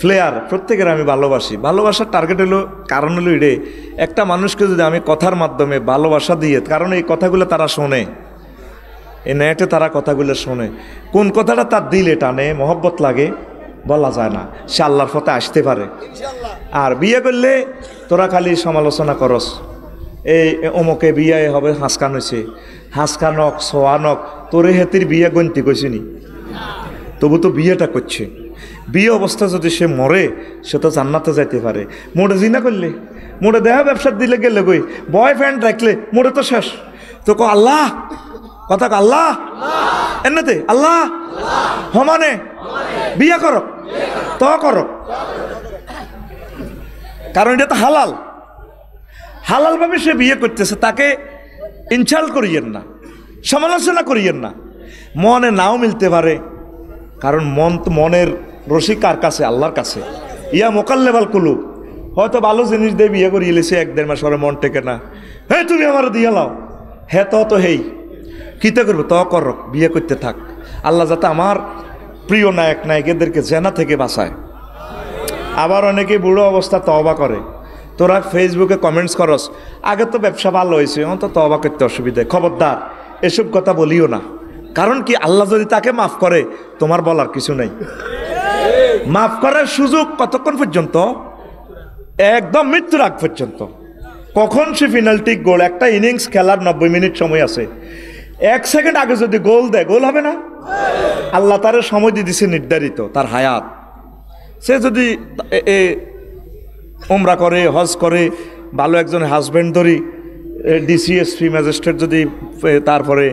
ফ্লেয়ার প্রত্যেকের আমি ভালোবাসি ভালোবাসার টার্গেট হলো কারণ হলো এড়ে একটা মানুষকে যদি আমি কথার মাধ্যমে ভালোবাসা দিয়ে কারণ এই কথাগুলো তারা শোনে এই নেটে তারা কথাগুলো শোনে কোন কথাটা তার দিলে টানে মহব্বত লাগে বলা যায় না সে আল্লাহর ফতে আসতে পারে আর বিয়ে করলে তোরা খালি সমালোচনা করস এই অমুকে বিয়ে হবে হাঁসকান হয়েছে হাঁসকানক সোয়ানক তোরে হেতির বিয়া গন্তি নি তবু তো বিয়েটা করছে বিয়ে অবস্থা যদি সে মরে সে তো জান্নাতে যাইতে পারে মোড়ে জিনা করলে মোড়ে দেহ ব্যবসার দিলে গেলে গই বয়ফ্রেন্ড রাখলে মোড়ে তো শেষ তো ক আল্লাহ কথা আল্লাহ এমনিতে আল্লাহ হমানে বিয়ে করক ত করক কারণ এটা তো হালাল হালালভাবে সে বিয়ে করতেছে তাকে ইনসাল্ট করিয়েন না সমালোচনা করিয়েন না মনে নাও মিলতে পারে কারণ মন তো মনের রশি কার কাছে আল্লাহর কাছে ইয়া মোকাল্লেবাল কুলুক হয়তো ভালো জিনিস দিয়ে বিয়ে করিয়ে লেছে এক দেড় মাস পরে মন টেকে না হে তুমি আমার দিয়ে লাও হে তো তো হেই কিতে করবো ত কর বিয়ে করতে থাক আল্লাহ যাতে আমার প্রিয় নায়ক নায়ক এদেরকে জেনা থেকে বাসায় আবার অনেকে বুড়ো অবস্থা তবা করে তোরা ফেসবুকে কমেন্টস করস আগে তো ব্যবসা ভালো হয়েছে অন্তত অবাক করতে অসুবিধে খবরদার এসব কথা বলিও না কারণ কি আল্লাহ যদি তাকে মাফ করে তোমার বলার কিছু নেই মাফ করার সুযোগ কতক্ষণ পর্যন্ত একদম মৃত্যুর আগ পর্যন্ত কখন সে পেনাল্টি গোল একটা ইনিংস খেলার নব্বই মিনিট সময় আছে এক সেকেন্ড আগে যদি গোল দেয় গোল হবে না আল্লাহ তার সময় দিয়ে দিছে নির্ধারিত তার হায়াত সে যদি উমরা করে হজ করে ভালো একজন হাজব্যান্ড ধরি ডিসিএসপি ম্যাজিস্ট্রেট যদি তারপরে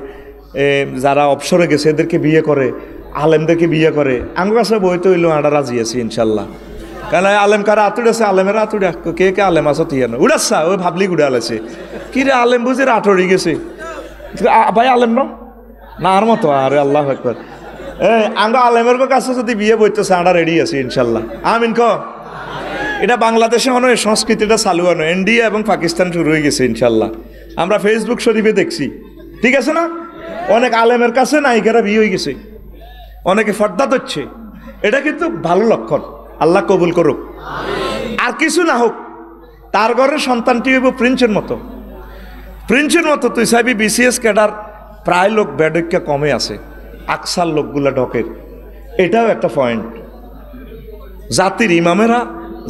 যারা অবসরে গেছে এদেরকে বিয়ে করে আলেমদেরকে বিয়ে করে আঙ্গ কাছে বই তো হইলো আটা রাজি আছি ইনশাল্লাহ কেন আলেম কারা আতুড়ে আছে আলেমের আতুড়া কে কে আলেম আছে তুই আনো উড়াচ্ছা ওই ভাবলি উড়াল আছে কি রে আলেম বুঝি আটড়ি গেছে ভাই আলেম ন না আর মতো আরে আল্লাহ একবার এই আঙ্গ আলেমের কাছে যদি বিয়ে বইতেছে আটা রেডি আছে ইনশাল্লাহ আমিন ক এটা বাংলাদেশে মনে হয় সংস্কৃতিটা চালু আনো ইন্ডিয়া এবং পাকিস্তান শুরু হয়ে গেছে ইনশাল্লাহ আমরা ফেসবুক শরীফে দেখছি ঠিক আছে না অনেক আলেমের কাছে নায়িকারা বিয়ে হয়ে গেছে অনেকে ফর্দাত হচ্ছে এটা কিন্তু ভালো লক্ষণ আল্লাহ কবুল করুক আর কিছু না হোক তার ঘরের সন্তানটি হইব প্রিন্সের মতো প্রিন্সের মতো তুই সাবি বিসিএস ক্যাডার প্রায় লোক ব্যাডক্যা কমে আছে আকসার লোকগুলা ঢকের এটাও একটা পয়েন্ট জাতির ইমামেরা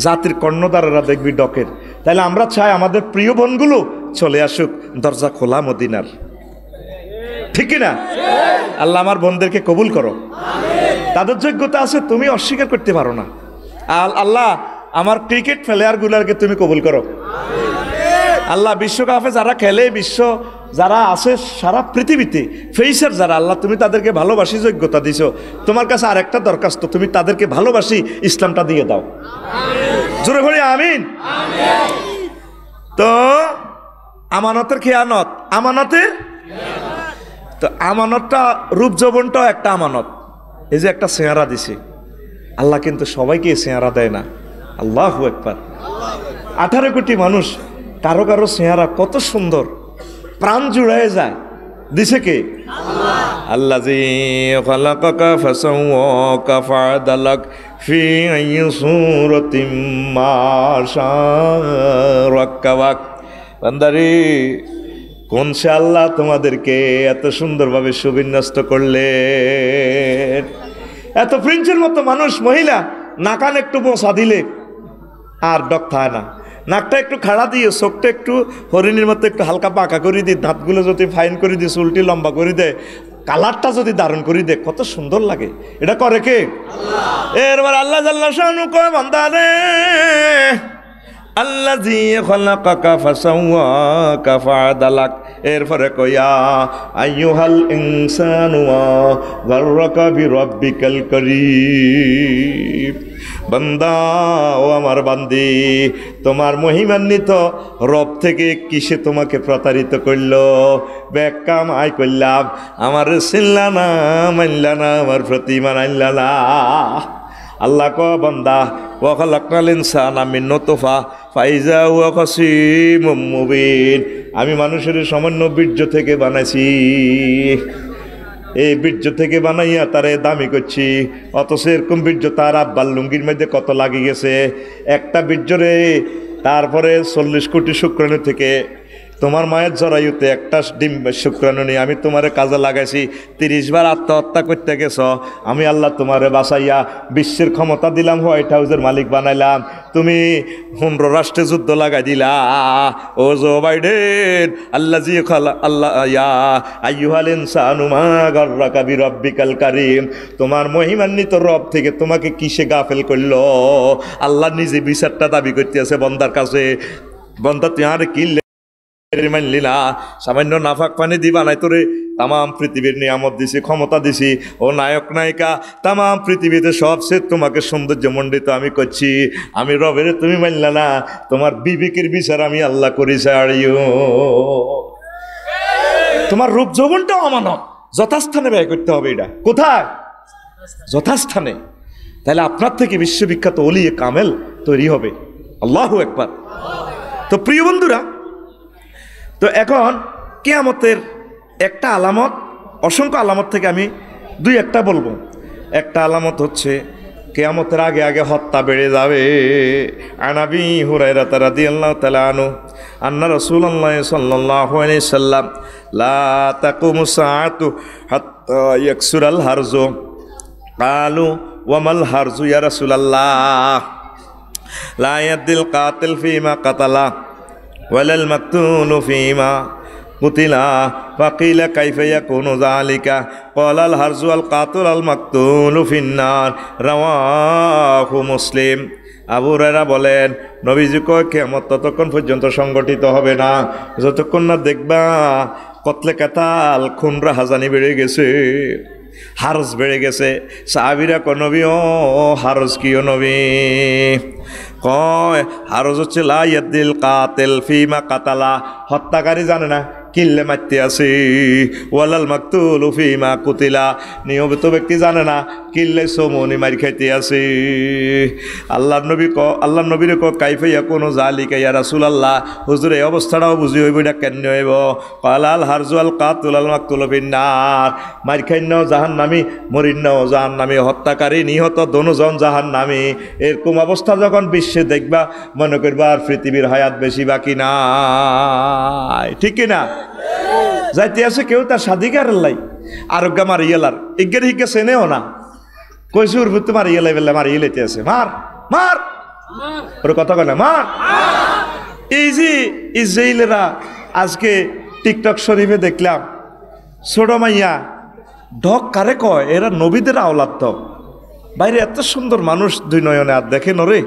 জাতির কর্ণদারেরা দেখবি ডকের তাহলে আমরা চাই আমাদের প্রিয় বোনগুলো চলে আসুক দরজা খোলা মদিনার ঠিক না আল্লাহ আমার বোনদেরকে কবুল করো তাদের যোগ্যতা আছে তুমি অস্বীকার করতে পারো না আল আল্লাহ আমার ক্রিকেট প্লেয়ারগুলোকে তুমি কবুল করো আল্লাহ বিশ্বকাপে যারা খেলে বিশ্ব যারা আছে সারা পৃথিবীতে ফেইসের যারা আল্লাহ তুমি তাদেরকে ভালোবাসি যোগ্যতা দিছো তোমার কাছে আর একটা দরখাস্ত তুমি তাদেরকে ভালোবাসি ইসলামটা দিয়ে দাও জোরে ভরে আমিন তো আমানতের খেয়ানত আমানতের তো আমানতটা রূপ যৌবনটাও একটা আমানত এই যে একটা সেয়ারা দিছে আল্লাহ কিন্তু সবাইকে সেয়ারা দেয় না আল্লাহ একবার আঠারো কোটি মানুষ কারো কারো সেয়ারা কত সুন্দর প্রাণ জুড়ায় যায় দিছে কে আল্লাহ কোন সে আল্লাহ তোমাদেরকে এত সুন্দরভাবে সুবিন্যস্ত করলে এত প্রিন্সের মতো মানুষ মহিলা নাকান একটু বোসা দিলে আর ডক থায় না নাকটা একটু খাড়া দিয়ে চোখটা একটু হরিণীর মতো একটু হালকা পাকা করে দিই দাঁতগুলো যদি ফাইন করে দিই চুলটি লম্বা করে দেয় কালারটা যদি দারুণ করে দেয় কত সুন্দর লাগে এটা করে কে এরবার আল্লাহ জাল্লা শানু কয় বান্দা রে এরপরে কয়া আইয়ুহাল ইনসানু বান্দা ও আমার বান্দি তোমার মহিমান্বিত রব থেকে কিসে তোমাকে প্রতারিত করল বেকাম আয় করলাম আমার সিল্লানা না আমার প্রতিমান আল্লাহ আল্লাহ ক বন্দা ওয়াকাল ইনসান আমি নতফা ফাইজা ওয়াকিম মুবিন আমি মানুষের সামান্য বীর্য থেকে বানাইছি এই বীর্য থেকে বানাইয়া তারে দামি করছি অত এরকম বীর্য তার আব্বার লুঙ্গির মধ্যে কত লাগি গেছে একটা বীর্যরে তারপরে চল্লিশ কোটি শুক্রাণু থেকে তোমার মায়ের জরায়ুতে একটা ডিম শুক্রাণু নিয়ে আমি তোমারে কাজে লাগাইছি তিরিশ বার আত্মহত্যা করতে গেছ আমি আল্লাহ তোমারে বাসাইয়া বিশ্বের ক্ষমতা দিলাম হোয়াইট হাউসের মালিক বানাইলাম তুমি হুম্র রাষ্ট্রে যুদ্ধ লাগাই দিলা ও জো বাইডেন আল্লাহ জি আল্লাহ ইয়া আইহাল ইনসানুমা গর্রা রব বিকাল কারিম তোমার মহিমান্বিত রব থেকে তোমাকে কিসে গাফেল করল আল্লাহ নিজে বিচারটা দাবি করতে আছে বন্দার কাছে বন্দা তুই আর কিনলে মানলিলা সামান্য নাফাক পানি দিবা নাই তোরে তাম পৃথিবীর নিয়ামত দিছি ক্ষমতা দিছি ও নায়ক নায়িকা তাম পৃথিবীতে সবচেয়ে তোমাকে সৌন্দর্য মণ্ডিত আমি করছি আমি রবের তুমি মানলা না তোমার বিবেকের বিচার আমি আল্লাহ করি ছাড়িও তোমার রূপ যৌবনটাও আমানত যথাস্থানে ব্যয় করতে হবে এটা কোথায় যথাস্থানে তাহলে আপনার থেকে বিশ্ববিখ্যাত অলি কামেল তৈরি হবে আল্লাহ একবার তো প্রিয় বন্ধুরা তো এখন কেয়ামতের একটা আলামত অসংখ্য আলামত থেকে আমি দুই একটা বলবো একটা আলামত হচ্ছে কেয়ামতের আগে আগে হত্যা বেড়ে যাবে আনাবি হুরাইরা তারা দি আল্লাহ তালা আনু আন্না রসুল আল্লাহ সাল্লাহ সাল্লাম লা তাকু হারজো কালু ওয়ামাল হারজু ইয়া রসুল আল্লাহ লা কাতিল ফিমা কাতালা ওয়ালাল মাকতুলু ফিমা কুতিলা ফাকিলা কাইফাইয়া কোনো জালিকা কলাল হারজুয়াল কাতুল আল মাকতুলু ফিন্নার রাওয়াহু মুসলিম আবুরেরা বলেন নবীজি কয় কেমত ততক্ষণ পর্যন্ত সংগঠিত হবে না যতক্ষণ না দেখবা কতলে কাতাল খুনরা হাজানি বেড়ে গেছে হারস বেড়ে গেছে সাহাবিরা কনবী ও হারস কিয় নবী কয় হারজ হচ্ছে লাইয়াদ্দিল কাতেল ফিমা কাতালা হত্যাকারী জানে না কিল্লে মারতে আসি ওয়ালাল মাকতু লুফি মা কুতিলা নিয়মিত ব্যক্তি জানে না কিল্লে সমনি মারি খাইতে আসি আল্লাহ নবী ক আল্লাহ নবীর ক কাইফাইয়া কোনো জালি কাইয়া রাসুল আল্লাহ হুজুর এই অবস্থাটাও বুঝি হইব এটা কেন হইব কালাল হারজুয়াল কাতুল আল মাকতুল নার মারি খাইন্য জাহান নামি মরিন্ন জাহান নামি হত্যাকারী নিহত দনুজন জাহান নামি এরকম অবস্থা যখন বিশ্বে দেখবা মনে করবা আর পৃথিবীর হায়াত বেশি বাকি না ঠিক না যাইতে আছে কেউ তার সাধিকার লাই মারি এলার ইয়ে ইজ্ঞের হিজ্ঞে চেনেও না কইসি ওর ভুতে মারি এলাই ইয়ে বেলা মারি এলাইতে ইয়ে আছে মার মার ওর কথা কয় না মার এই যে ইসরায়েলেরা আজকে টিকটক শরীফে দেখলাম ছোট মাইয়া ঢক কারে কয় এরা নবীদের আওলাদ তো বাইরে এত সুন্দর মানুষ দুই নয়নে আর দেখে নরে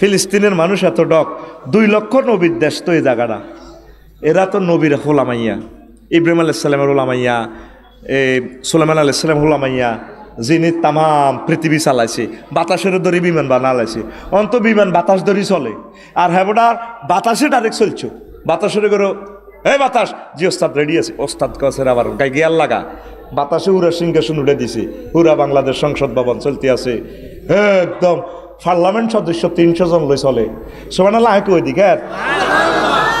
ফিলিস্তিনের মানুষ এত ডক দুই লক্ষ নবীর দেশ তো এই জায়গাটা এরা তো নবীর হোলামাইয়া ইব্রাহিম সাল্লামের হোলামাইয়া এ আল্লাহ সাল্লাম হোলামাইয়া যিনি তামাম পৃথিবী চালাইছে বাতাসের দরে বিমান বানালাইছে অন্ত বিমান বাতাস ধরেই চলে আর হ্যাবোটা বাতাসে ডাইরেক্ট চলছো বাতাসের গরো এই বাতাস জি ওস্তাদ রেডি আছে ওস্তাদ কাছে আবার গাই গিয়ার লাগা বাতাসে উড়া সিংহাসন উঠে দিছে উড়া বাংলাদেশ সংসদ ভবন চলতে আছে একদম পার্লামেন্ট সদস্য তিনশো জন লই চলে সোমানাল্লাহ দিকে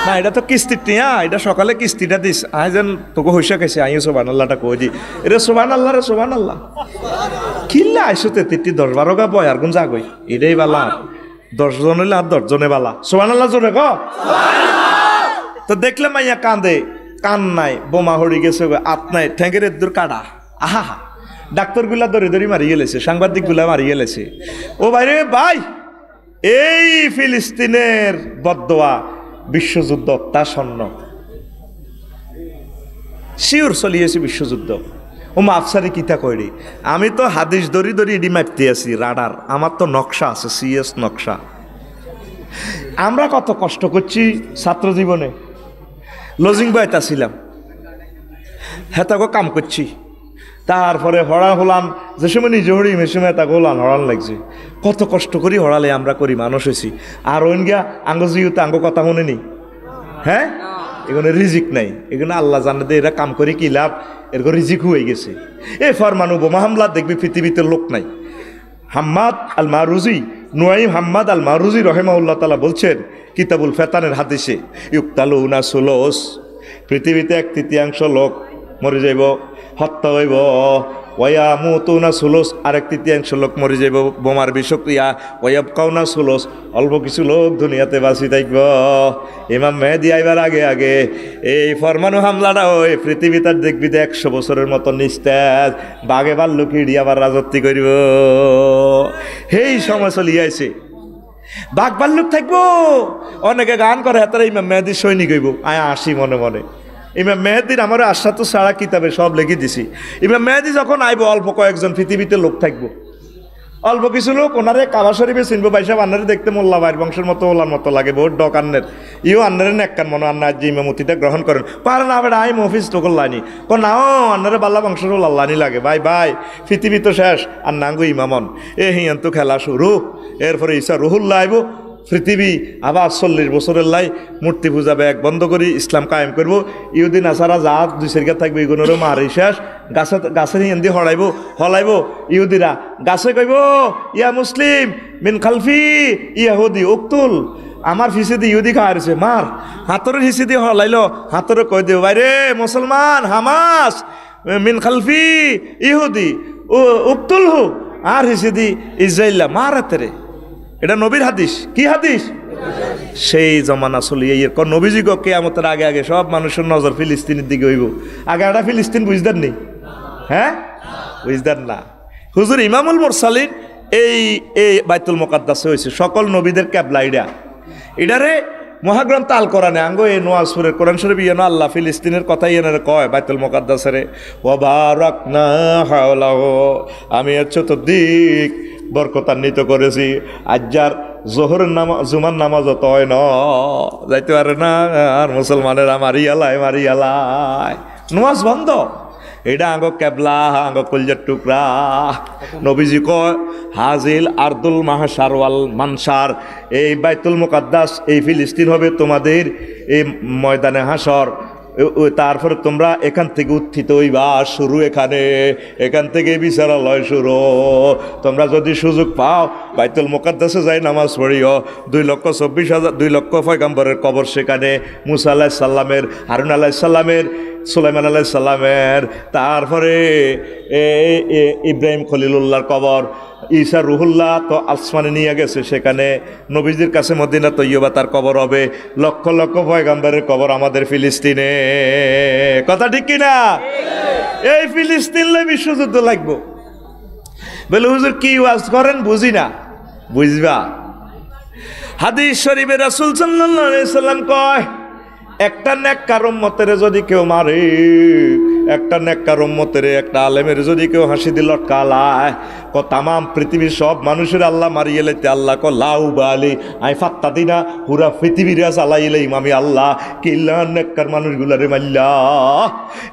না এটা তো কিস্তির টিয়া এটা সকালে কিস্তিটা দিস আহ যেন তোকে হইসা খাইছে আইও সোবান আল্লাহটা কোজি এটা সোবান আল্লাহ রে সোবান আল্লাহ কিল্লা আইসো তে দশ বারো গা বয় আর যা জাগই এটাই বালা দশ জন হইলে আর দশ জনে বালা সোবান আল্লাহ জোরে গ তো দেখলে মাইয়া কাঁদে কান নাই বোমা হড়ি গেছে আত নাই ঠেঙ্গের দূর কাটা আহা হা ডাক্তারগুলা দরে দড়ি মারি গেলেছে সাংবাদিকগুলা মারি গেলেছে ও বাইরে ভাই এই ফিলিস্তিনের বদোয়া বিশ্বযুদ্ধ স্বর্ণ শিওর চলিয়েছে বিশ্বযুদ্ধ মা আফসারি কিতা কইরি আমি তো হাদিস দড়ি দড়ি এডি মারতে আছি রাডার আমার তো নকশা আছে সিএস নকশা আমরা কত কষ্ট করছি ছাত্র জীবনে লজিং বয়তা ছিলাম হেতাগো কাম করছি তারপরে হরা হলাম যে সময় নিজে হড়ি মেসুমে তা গোলান হরান লাগছে কত কষ্ট করি হরালে আমরা করি মানুষ হয়েছি আর ওইনগা গিয়া জিও তো আঙ্গ কথা মনে নি হ্যাঁ এগুলো রিজিক নাই এগুলো আল্লাহ জানে দে এরা কাম করে কি লাভ এরকম রিজিক হয়ে গেছে এ মানু বোমা হামলা দেখবি পৃথিবীতে লোক নাই হাম্মাদ আল মারুজি নোয়াইম হাম্মাদ আল মারুজি উল্লাহ তালা বলছেন কিতাবুল ফেতানের হাদিসে ইউকতালু না সুলোস পৃথিবীতে এক তৃতীয়াংশ লোক মরে যাইব হত্যা হইব ওয়া না সুলোস আরেক তৃতীয়াংশ লোক মরে যাইব বোমার বিষক্রিয়া ওয়াব না সুলোস অল্প কিছু লোক দুনিয়াতে বাঁচি থাকব ইমাম মেহেদি আইবার আগে আগে এই ফরমানু হামলাটা ওই পৃথিবী তার দেখবি তো একশো বছরের মতো নিস্তাজ বাঘে বাল্লুকি আবার রাজত্ব করিব সেই সময় চলিয়াছে বাঘ বাল্লুক থাকবো অনেকে গান করে হাতারে ইমাম মেহেদি সৈনিক হইব আয় আসি মনে মনে ইমাম মেহেদির আশা তো সারা কিতাবে সব লেগে দিছি ইমাম মেহেদি যখন আইব অল্প কয়েকজন পৃথিবীতে লোক থাকবো অল্প কিছু লোক ওনারে কাবা শরীফে চিনবো বাইসা আন্নারে দেখতে মোল্লা ভাইয়ের বংশের মতো ওলার মতো লাগে বহুত ডক আন্নের ইও আন্নারে এককান মনে আন্না যে ইমামতিটা গ্রহণ করেন পারে না বেড়া আই মফিস তো কল্লানি কো না আন্নারে বাল্লা বংশের আল্লাহানি লাগে ভাই ভাই পৃথিবী তো শেষ আর নাঙ্গু ইমামন এ হিয়ান খেলা শুরু এরপরে ইসা রুহুল্লা আইব পৃথিবী আবার চল্লিশ বছরের লাই মূর্তি পূজা ব্যাগ বন্ধ করি ইসলাম কায়েম করবো ইউদিন আসারা যা দুই সেরিকা থাকবে এগুলোরও মার শেষ গাছে গাছে হিন্দি হড়াইব হলাইব ইহুদিরা গাছে কইব ইয়া মুসলিম মিন খালফি ইয়াহুদি উক্তুল আমার হিসেদি ইহুদি খাওয়াইছে মার হাতর হিসেদি হলাইলো হাতরে কই দেব বাইরে মুসলমান হামাস মিন খালফি ইহুদি ও উক্তুল হু আর হিসেদি ইসরাইল্লা মার হাতে এটা নবীর হাদিস কি হাদিস সেই জমানা চলি এই কর নবীজি কে আমাদের আগে আগে সব মানুষের নজর ফিলিস্তিনের দিকে হইব আগে এটা ফিলিস্তিন বুঝদার নেই হ্যাঁ বুঝদার না হুজুর ইমামুল মোরসালিন এই এই বাইতুল মোকাদ্দাসে হয়েছে সকল নবীদের ক্যাবলা এটা এটারে তাল আল কোরআনে আঙ্গো এ নোয়াজপুরের কোরআন শরীফ ইয়েন আল্লাহ ফিলিস্তিনের কথা ইয়েনারে কয় বাইতুল ও ওবারক না আমি এর দিক বরকতান্বিত করেছি যার জোহরের নামাজ জুমার নামাজ অত হয় ন যাইতে পারে না আর মুসলমানেরা মারি এলাই নোয়াজ বন্ধ এটা আঙ্গ কেবলা আঙ্গ কলজার টুকরা নবীজি কয় হাজিল আর্দুল মাহাসার মানসার এই বাইতুল মুকাদ্দাস এই ফিলিস্তিন হবে তোমাদের এই ময়দানে হাসর তারপরে তোমরা এখান থেকে উত্থিত হইবা শুরু এখানে এখান থেকে বিচারালয় শুরু তোমরা যদি সুযোগ পাও বাইতুল মোকাদ্দাসে যাই নামাজ পড়িও দুই লক্ষ চব্বিশ হাজার দুই লক্ষ ফয়গাম্বরের কবর সেখানে মুসা আল্লাহ সাল্লামের হারুন আল্লাহ সাল্লামের সুলাইমান আল্লাহ সাল্লামের তারপরে ইব্রাহিম খলিলুল্লাহর কবর ঈশা রুহুল্লাহ তো আসমানে নিয়ে গেছে সেখানে নবীজির কাছে মদিনা তৈয়বা তার কবর হবে লক্ষ লক্ষ পয়গাম্বারের কবর আমাদের ফিলিস্তিনে কথা ঠিক কিনা এই ফিলিস্তিনলে বিশ্বযুদ্ধ লাগবো বলে হুজুর কি ওয়াজ করেন বুঝি না বুঝবা হাদিস শরীফের রাসুল সাল্লাম কয় একটা নেককার মতের যদি কেউ মারে একটা নেককার উম্মতের একটা আলেমের যদি কেউ হাসি দিল কালায় ক তামাম পৃথিবীর সব মানুষের আল্লাহ মারিয়ে লেতে আল্লাহ ক লাউ বালি আই ফাত্তা দিনা পুরা পৃথিবীর এলে ইমামি আল্লাহ কিল্লা নেককার মানুষগুলারে মাল্লা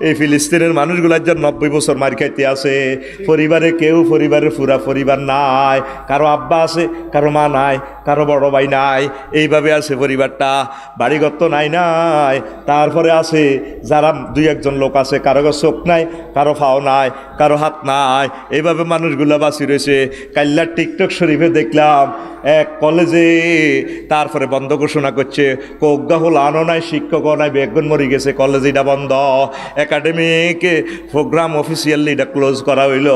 এই ফিলিস্তিনের মানুষগুলার যার নব্বই বছর মার খাইতে আছে পরিবারে কেউ পরিবারের পুরা পরিবার নাই কারো আব্বা আছে কারো মা নাই কারো বড় ভাই নাই এইভাবে আছে পরিবারটা বাড়িগত নাই নাই তারপরে আছে যারা দুই একজন লোক আছে কারো কারো চোখ নাই কারো ফাও নাই কারো হাত নাই এইভাবে মানুষগুলো বাঁচি রয়েছে কাল্লার টিকটক শরীফে দেখলাম এক কলেজে তারপরে বন্ধ ঘোষণা করছে কজ্ঞা হল আনো নাই শিক্ষক নাই বেগুন মরি গেছে কলেজ এটা বন্ধ একাডেমিক প্রোগ্রাম অফিসিয়ালি এটা ক্লোজ করা হইল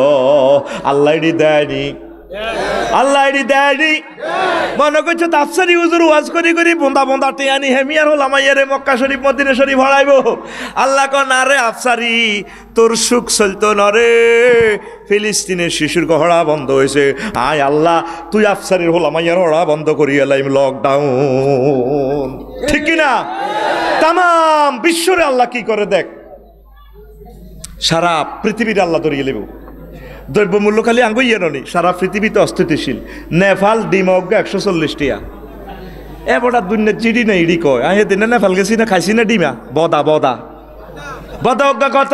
আল্লাহ দেয়নি আল্লাহ এটি দেয়নি মনে করছে তাফসারি হুজুর ওয়াজ করি করি বন্দা বন্দা টেয়ানি হেমিয়ার হল আমাইয়ারে মক্কা শরীফ মদিনা শরীফ হড়াইব আল্লাহ কন আরে আফসারি তোর সুখ চলতো নরে ফিলিস্তিনের শিশুর গহড়া বন্ধ হয়েছে আয় আল্লাহ তুই আফসারির হল আমাইয়ার হড়া বন্ধ করি এলাইম লকডাউন ঠিক না তাম বিশ্বরে আল্লাহ কি করে দেখ সারা পৃথিবীর আল্লাহ ধরিয়ে লেবু দ্রব্যমূল্য খালি আঙ্গুইয়ে ননি সারা পৃথিবীতে অস্থিতিশীল ডিম অজ্ঞা একশো চল্লিশটিয়া এ এবার দুনিয়া চিড়ি নেই ইডি কয় আহ দিনে নেফাল গেছি না খাইছি না ডিমা বদা বদা বদা অজ্ঞা কত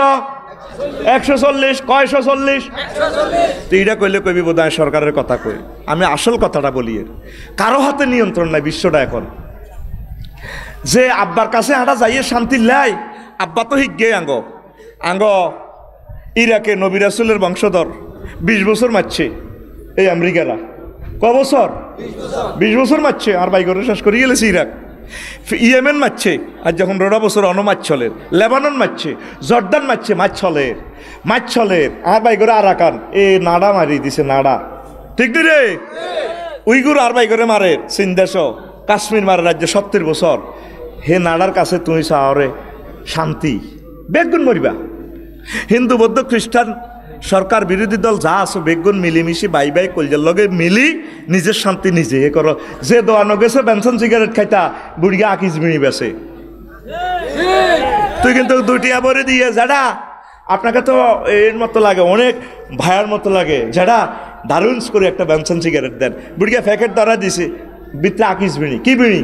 একশো চল্লিশ কয়শো চল্লিশ এইটা কইলে কবি বোধ সরকারের কথা কই আমি আসল কথাটা বলি কারো হাতে নিয়ন্ত্রণ নাই বিশ্বটা এখন যে আব্বার কাছে হাঁটা যাইয়ে শান্তি লাই আব্বা তো হিগে আঙ্গ আঙ্গ ইরাকে নবিরাসুলের বংশধর বিশ বছর মারছে এই আমেরিকারা ক বছর বিশ বছর মারছে আর বাইক শেষ করে গেলেছে ইরাক ইয়েমেন মারছে আর যখন রোডা বছর মাছ চলে লেবানন মারছে জর্দান মারছে মাছ চলে মাছ চলে আর বাই করে আরাকান এ নাড়া মারি দিছে নাড়া ঠিক নি উইগুর আর বাই করে মারে সিন দেশ কাশ্মীর মারে রাজ্যে সত্তর বছর হে নাড়ার কাছে তুই সাহরে শান্তি বেগুন মরিবা হিন্দু বৌদ্ধ খ্রিস্টান সরকার বিরোধী দল যা আছে বেগুন মিলিমিশি বাই বাই কলজের লগে মিলি নিজের শান্তি নিজে এ করো যে দোয়ানো গেছে বেনসন সিগারেট খাইতা বুড়িয়া আকিজ মিনি বেছে তুই কিন্তু দুইটি আবরে দিয়ে যারা আপনাকে তো এর মতো লাগে অনেক ভায়ার মতো লাগে যারা দারুন্স করে একটা বেনসন সিগারেট দেন বুড়িয়া ফেকেট দ্বারা দিছে বিত্রে আকিজ বিনি কি বিনি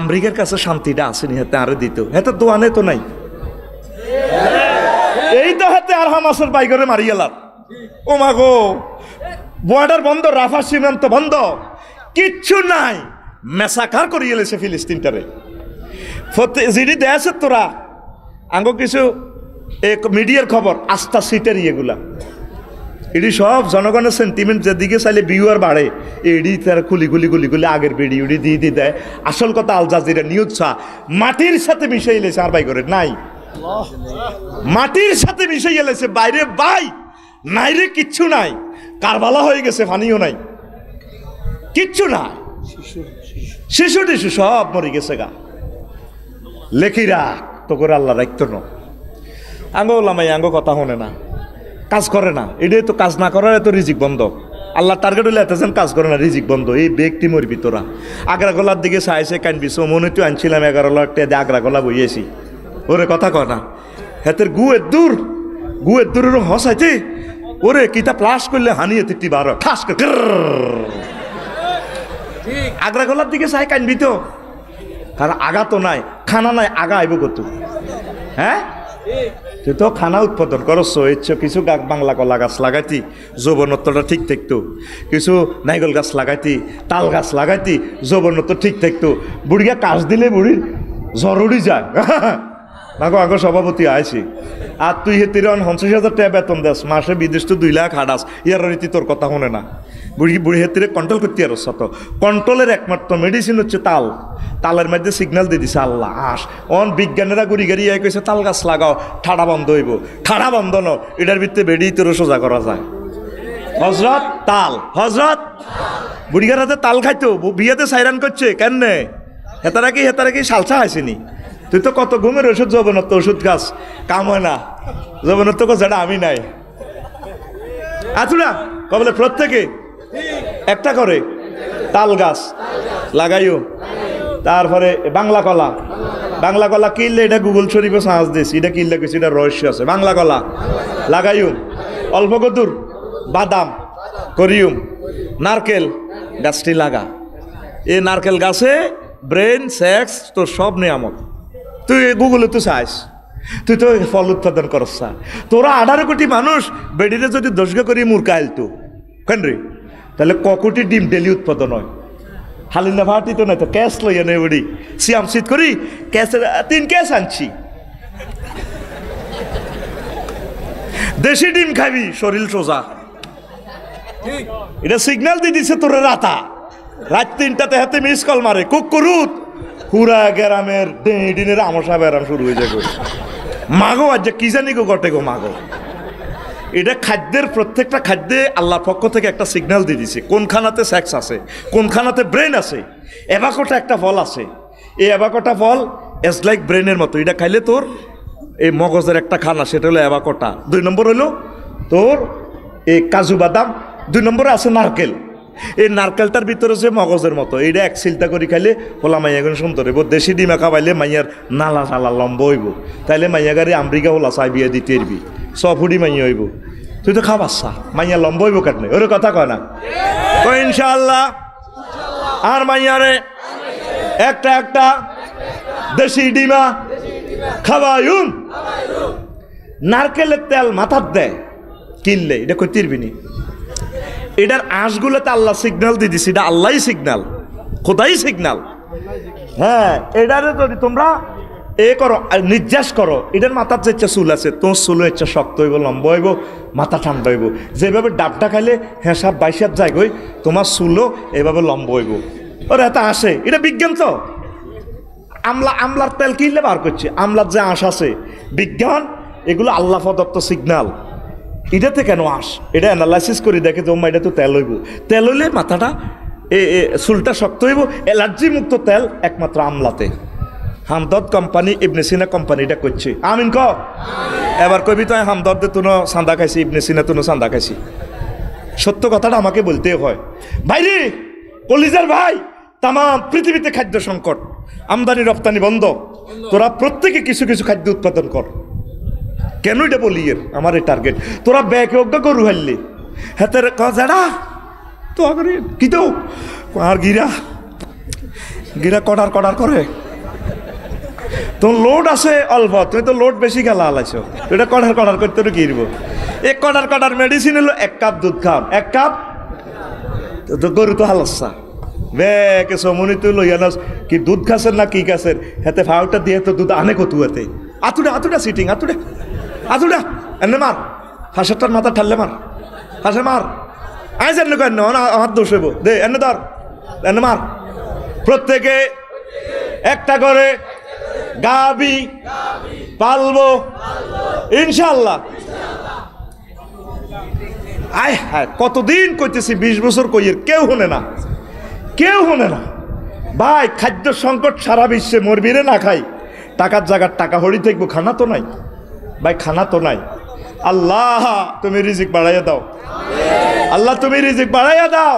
আমেরিকার কাছে শান্তিটা আসেনি হেতে আরে দিত হেতে দোয়ানে তো নাই হাতে আর হামাসের বাইগরে মারিয়েলাম ও মা গো বর্ডার বন্ধ রাফা সীমান্ত বন্ধ কিচ্ছু নাই মেসাকার করিয়ে এলেছে ফিলিস্তিনটারে যিনি দেয়াছে তোরা আঙ্গো কিছু এক মিডিয়ার খবর আস্থা সিটের ইয়েগুলা এটি সব জনগণের সেন্টিমেন্ট যেদিকে চাইলে ভিউয়ার বাড়ে এডি তার খুলি খুলি খুলি খুলি আগের বেড়ি উড়ি দিয়ে দিয়ে দেয় আসল কথা আল জাজিরা নিউজ মাটির সাথে মিশাইলেছে আর বাই করে নাই মাটির সাথে মিশে গেলেছে বাইরে বাই নাইরে কিচ্ছু নাই কারবালা হয়ে গেছে ফানিও নাই কিচ্ছু না শিশু টিশু সব মরে গেছে গা লেখিরা তো করে আল্লাহ রাখতো না আঙ্গো লামাই আঙ্গো কথা হনে না কাজ করে না এটাই তো কাজ না করার তো রিজিক বন্ধ আল্লাহ টার্গেট হলে এতজন কাজ করে না রিজিক বন্ধ এই ব্যক্তি মরবি তোরা আগ্রাগোলার দিকে সাইসে কান সো মনে তো আনছিলাম এগারো লাখ টাকা আগ্রাগোলা বইয়েছি ওরে কথা কয় না হেতের গুয়ের দূর গুয়ের দূরের হসাইতে ওরে কিতা প্লাস করলে হানিয়ে তিটি বার ঠাস আগ্রা গলার দিকে চাই কানবি তো কারণ আগা তো নাই খানা নাই আগা আইব কত হ্যাঁ তুই তো খানা উৎপাদন করস ইচ্ছ কিছু গাছ বাংলা কলা গাছ লাগাইতি যৌবনত্বটা ঠিক থাকতো কিছু নাইগল গাছ লাগাইতি তাল গাছ লাগাইতি যৌবনত্ব ঠিক থাকতো বুড়িয়া কাজ দিলে বুড়ির জরুরি যায় নাকো আগো সভাপতি আইছি আর তুই হে তিরন পঞ্চাশ হাজার টাকা বেতন দেস মাসে বিদেশ তো দুই লাখ হাডাস ইয়ার রীতি তোর কথা শুনে না বুড়ি বুড়ি হেতিরে কন্ট্রোল করতে আর সত কন্ট্রোলের একমাত্র মেডিসিন হচ্ছে তাল তালের মধ্যে সিগন্যাল দিয়ে দিছে আল্লাহ আস অন বিজ্ঞানীরা গুড়ি গাড়ি এক কেছে তাল গাছ লাগাও ঠাড়া বন্ধ হইব ঠাড়া বন্ধ ন এটার ভিত্তিতে বেড়ি তোর সোজা করা যায় হজরত তাল হজরত বুড়ি গাড়াতে তাল খাইতো বিয়েতে সাইরান করছে কেন হেতারা কি হেতারা কি সালসা হাসিনি তুই তো কত ঘুমের ওষুধ জবনত ওষুধ গাছ কাম হয় না গাছ এটা আমি নাই আচুরা কবলে প্রত্যেকে একটা করে তাল গাছ লাগাইও তারপরে বাংলা কলা বাংলা কলা কিনলে এটা গুগল শরীফে সাঁচ দিস এটা কিনলে কিছু এটা রহস্য আছে বাংলা কলা লাগাইও অল্প কদুর বাদাম করিউম নারকেল গাছটি লাগা এই নারকেল গাছে ব্রেন সেক্স তোর সব নিয়ামক তুই গুগলে তো চাস তুই তো ফল উৎপাদন করস তোরা আঠারো কোটি মানুষ বেডিতে যদি দশগা করি কাইল তো কেন রে তাহলে ক কোটি ডিম ডেলি উৎপাদন হয় হালিন্দা ভাটি তো নাই তো ক্যাশ লইয়া নেই বড়ি সিয়াম শীত করি ক্যাশের তিন ক্যাশ আনছি দেশি ডিম খাবি শরীর সোজা এটা সিগন্যাল দিয়ে দিছে তোর রাতা রাত তিনটাতে হাতে মিস কল মারে কুক করুত পুরা গ্রামের দিনের আমসা বেরাম শুরু হয়ে যাবে মাগো আর যে কি জানি গো গটে গো মাগো এটা খাদ্যের প্রত্যেকটা খাদ্যে আল্লাহর পক্ষ থেকে একটা সিগন্যাল দিয়ে দিছে কোনখানাতে সেক্স আছে কোনখানাতে ব্রেন আছে অ্যাবাকোটা একটা ফল আছে এই অ্যাবাকোটা ফল এস লাইক ব্রেনের মতো এটা খাইলে তোর এই মগজের একটা খানা সেটা হলো অ্যাবাকোটা দুই নম্বর হলো তোর এই কাজু বাদাম দুই নম্বরে আছে নারকেল এই নারকেলটার ভিতরে যে মগজের মতো এইটা এক চিন্তা করি খাইলে হোলা মাইয়া এখন সুন্দর হইব দেশি ডিমা খাবাইলে মাইয়ার নালা নালা লম্ব হইব তাইলে মাইয়া গাড়ি আমেরিকা হলা চাই বিয়ে দিতে এরবি সফুডি মাইয়া হইব তুই তো খাবার চা মাইয়া লম্ব হইব কাটনে ওর কথা কয় না তো ইনশাল্লাহ আর মাইয়ারে একটা একটা দেশি ডিমা খাবায়ুন নারকেলের তেল মাথার দেয় কিনলে এটা কই তিরবিনি এটার আঁশগুলোতে আল্লাহ সিগন্যাল দিয়ে এটা আল্লাহ সিগন্যাল খোদাই সিগন্যাল হ্যাঁ এটারে যদি তোমরা এ করো নির্যাস করো এটার মাথার যে ইচ্ছা চুল আছে তোমার চুলের ইচ্ছা শক্ত হইব লম্বা হইব মাথা ঠান্ডা হইব যেভাবে ডাবটা খাইলে হ্যাঁ সাপ বাইসাপ যায় তোমার চুলও এভাবে লম্বা হইব ওর এটা আসে এটা বিজ্ঞান তো আমলা আমলার তেল কিনলে বার করছে আমলার যে আঁশ আছে বিজ্ঞান এগুলো আল্লাহ প্রদত্ত সিগন্যাল এটাতে কেন আস এটা অ্যানালাইসিস করে দেখে যে এটা তো তেল হইব তেল হইলে মাথাটা এ চুলটা শক্ত হইব অ্যালার্জি মুক্ত তেল একমাত্র আমলাতে হামদর্দ কোম্পানি ইবনে সিনা কোম্পানি এটা করছে আমিন ক এবার কবি তো হ্যাঁ, হামদর্দে তুনো সান্দা খাইছি ইবনে সিনা তুনো সান্দা খাইছি সত্য কথাটা আমাকে বলতে হয় ভাইরে কলিজার ভাই তামাম পৃথিবীতে খাদ্য সংকট আমদানি রপ্তানি বন্ধ তোরা প্রত্যেকে কিছু কিছু খাদ্য উৎপাদন কর কেন এটা বলি এর আমার এই টার্গেট তোরা ব্যাকে অজ্ঞা করু হারলি হ্যাঁ কাজেরা তো আগে কি তো আর গিরা গিরা কডার কডার করে তোর লোড আছে অল্প তুমি তো লোড বেশি গেল আলাইছো এটা কডার কডার করতে তো গিরবো এক কডার কডার মেডিসিন হলো এক কাপ দুধ খাম এক কাপ গরু তো হালসা ব্যাকে সমনি তুই লইয়া নাস কি দুধ খাসের না কি খাসের হাতে ফাউটা দিয়ে তো দুধ আনে হাতে আতুটা আতুটা সিটিং আতুটা এনে মার মাথা ঠাললে মার মার দে এনে এনে মার প্রত্যেকে একটা করে গাবি পালবো ইনশাল্লাহ আয় হায় কতদিন কইতেছি ২০ বছর কইয়ের কেউ হনে না কেউ হনে না ভাই খাদ্য সংকট সারা বিশ্বে মরবিরে না খাই টাকার জায়গার টাকা হরি থাকবো খানা তো নাই ভাই খানা তো নাই আল্লাহ তুমি রিজিক বাড়াইয়া দাও আল্লাহ তুমি রিজিক বাড়াইয়া দাও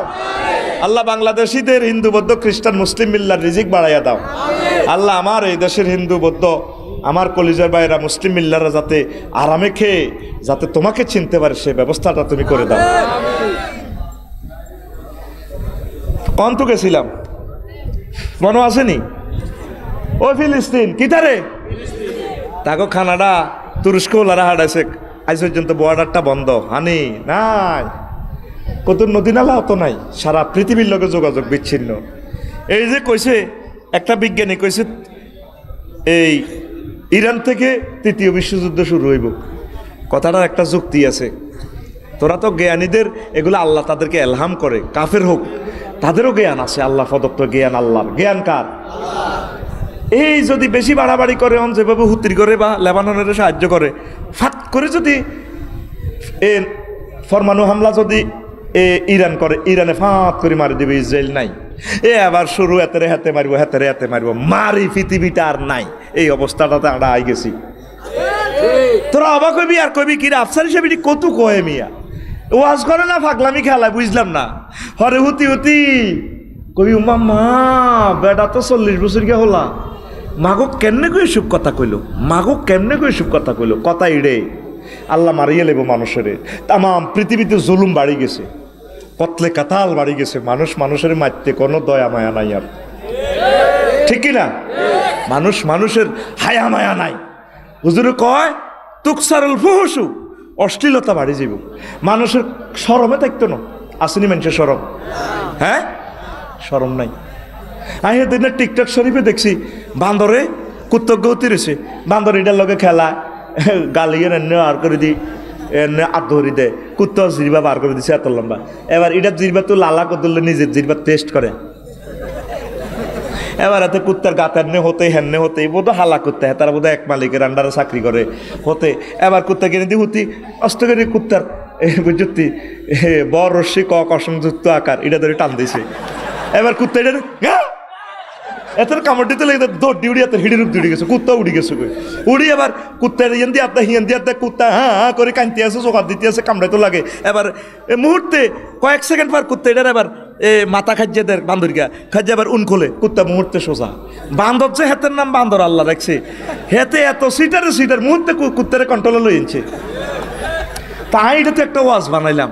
আল্লাহ বাংলাদেশিদের হিন্দু বৌদ্ধ খ্রিস্টান মুসলিম মিল্লার রিজিক বাড়াইয়া দাও আল্লাহ আমার এই দেশের হিন্দু বৌদ্ধ আমার কলিজার বাইরা মুসলিম মিল্লারা যাতে আরামে খেয়ে যাতে তোমাকে চিনতে পারে সে ব্যবস্থাটা তুমি করে দাও তো গেছিলাম মনে আসেনি ও ফিলিস্তিন তারে তাকে খানাডা তুরস্ক লারা হারাইছে আজ পর্যন্ত বর্ডারটা বন্ধ হানি নাই কত নদী নালা অত নাই সারা পৃথিবীর লোকে যোগাযোগ বিচ্ছিন্ন এই যে কইছে একটা বিজ্ঞানী কইছে এই ইরান থেকে তৃতীয় বিশ্বযুদ্ধ শুরু হইব কথাটার একটা যুক্তি আছে তোরা তো জ্ঞানীদের এগুলো আল্লাহ তাদেরকে এলহাম করে কাফের হোক তাদেরও জ্ঞান আছে আল্লাহ প্রদত্ত জ্ঞান আল্লাহর জ্ঞান কার এই যদি বেশি বাড়াবাড়ি করে অন যেভাবে হুত্রি করে বা লেবাননের সাহায্য করে ফাঁক করে যদি এ ফরমানু হামলা যদি এ ইরান করে ইরানে ফাঁক করে মারি দেবে ইসরায়েল নাই এ আবার শুরু হাতেরে হাতে মারবো হাতেরে হাতে মারবো মারি পৃথিবীটা আর নাই এই অবস্থাটাতে আমরা আই গেছি তোরা অবাক হবি আর কবি কি আফসার হিসেবে কত কয়ে মিয়া ওয়াজ করে না ফাগলামি খেলায় বুঝলাম না হরে হুতি হুতি কবি উমা মা বেটা তো চল্লিশ বছর গিয়ে হলা মাগো কেমনে গিয়ে এসব কথা কইল মাগো কেমনে গিয়ে এসব কথা কইল কথা ইড়ে আল্লাহ মারিয়ে লেব মানুষের তাম পৃথিবীতে জুলুম বাড়ি গেছে কতলে কাতাল বাড়ি গেছে মানুষ মানুষের মারতে কোনো দয়া মায়া নাই আর ঠিক না মানুষ মানুষের হায়া মায়া নাই হুজুরে কয় তুকসারল ফুহসু অশ্লীলতা বাড়ি যাব মানুষের সরমে থাকতো না আসেনি মানুষের সরম হ্যাঁ সরম নাই আহ দিনের টিকটক শরীফে দেখছি বান্দরে কুত্তজ্ঞ উতিরেছে বান্দর এটার লগে খেলা গালি এনে আর করে দি এনে আর ধরি দে কুত্ত জিরবা বার করে দিছে এত লম্বা এবার এটার জিরবা তো লালা কদলে নিজের জিরবা টেস্ট করে এবার এতে কুত্তার গাতারনে হতে হেননে হতে বোধ হালা করতে হ্যাঁ তারা বোধ এক মালিকের আন্ডারে চাকরি করে হতে এবার কুত্তা কিনে দি হতি অস্ত করে কুত্তার যুক্তি বর রশ্মি ক কসংযুক্ত আকার এটা ধরে টান দিছে এবার কুত্তা এটা হ্যাঁ! এতের কামড় দিতে লেগে দৌড় উড়ি এত রূপ দিয়ে গেছে কুত্তা উড়ি গেছে গে উড়ি এবার কুত্তা হিয়ান দিয়ে আত্মা হিয়ান দিয়ে কুত্তা হ্যাঁ হ্যাঁ করে কাঁদতে আছে চোখার দিতে আছে কামড়াইতে লাগে এবার মুহূর্তে কয়েক সেকেন্ড পর কুত্তা এটার এবার এ মাথা খাজ্যে দেয় বান্দরিকা খাজ্যে আবার উন খোলে কুত্তা মুহূর্তে সোজা বান্দর যে হেতের নাম বান্দর আল্লাহ রাখছে হেতে এত সিটারে সিটার মুহূর্তে কুত্তারে কন্ট্রোলে লই এনছে তাই এটা তো একটা ওয়াজ বানাইলাম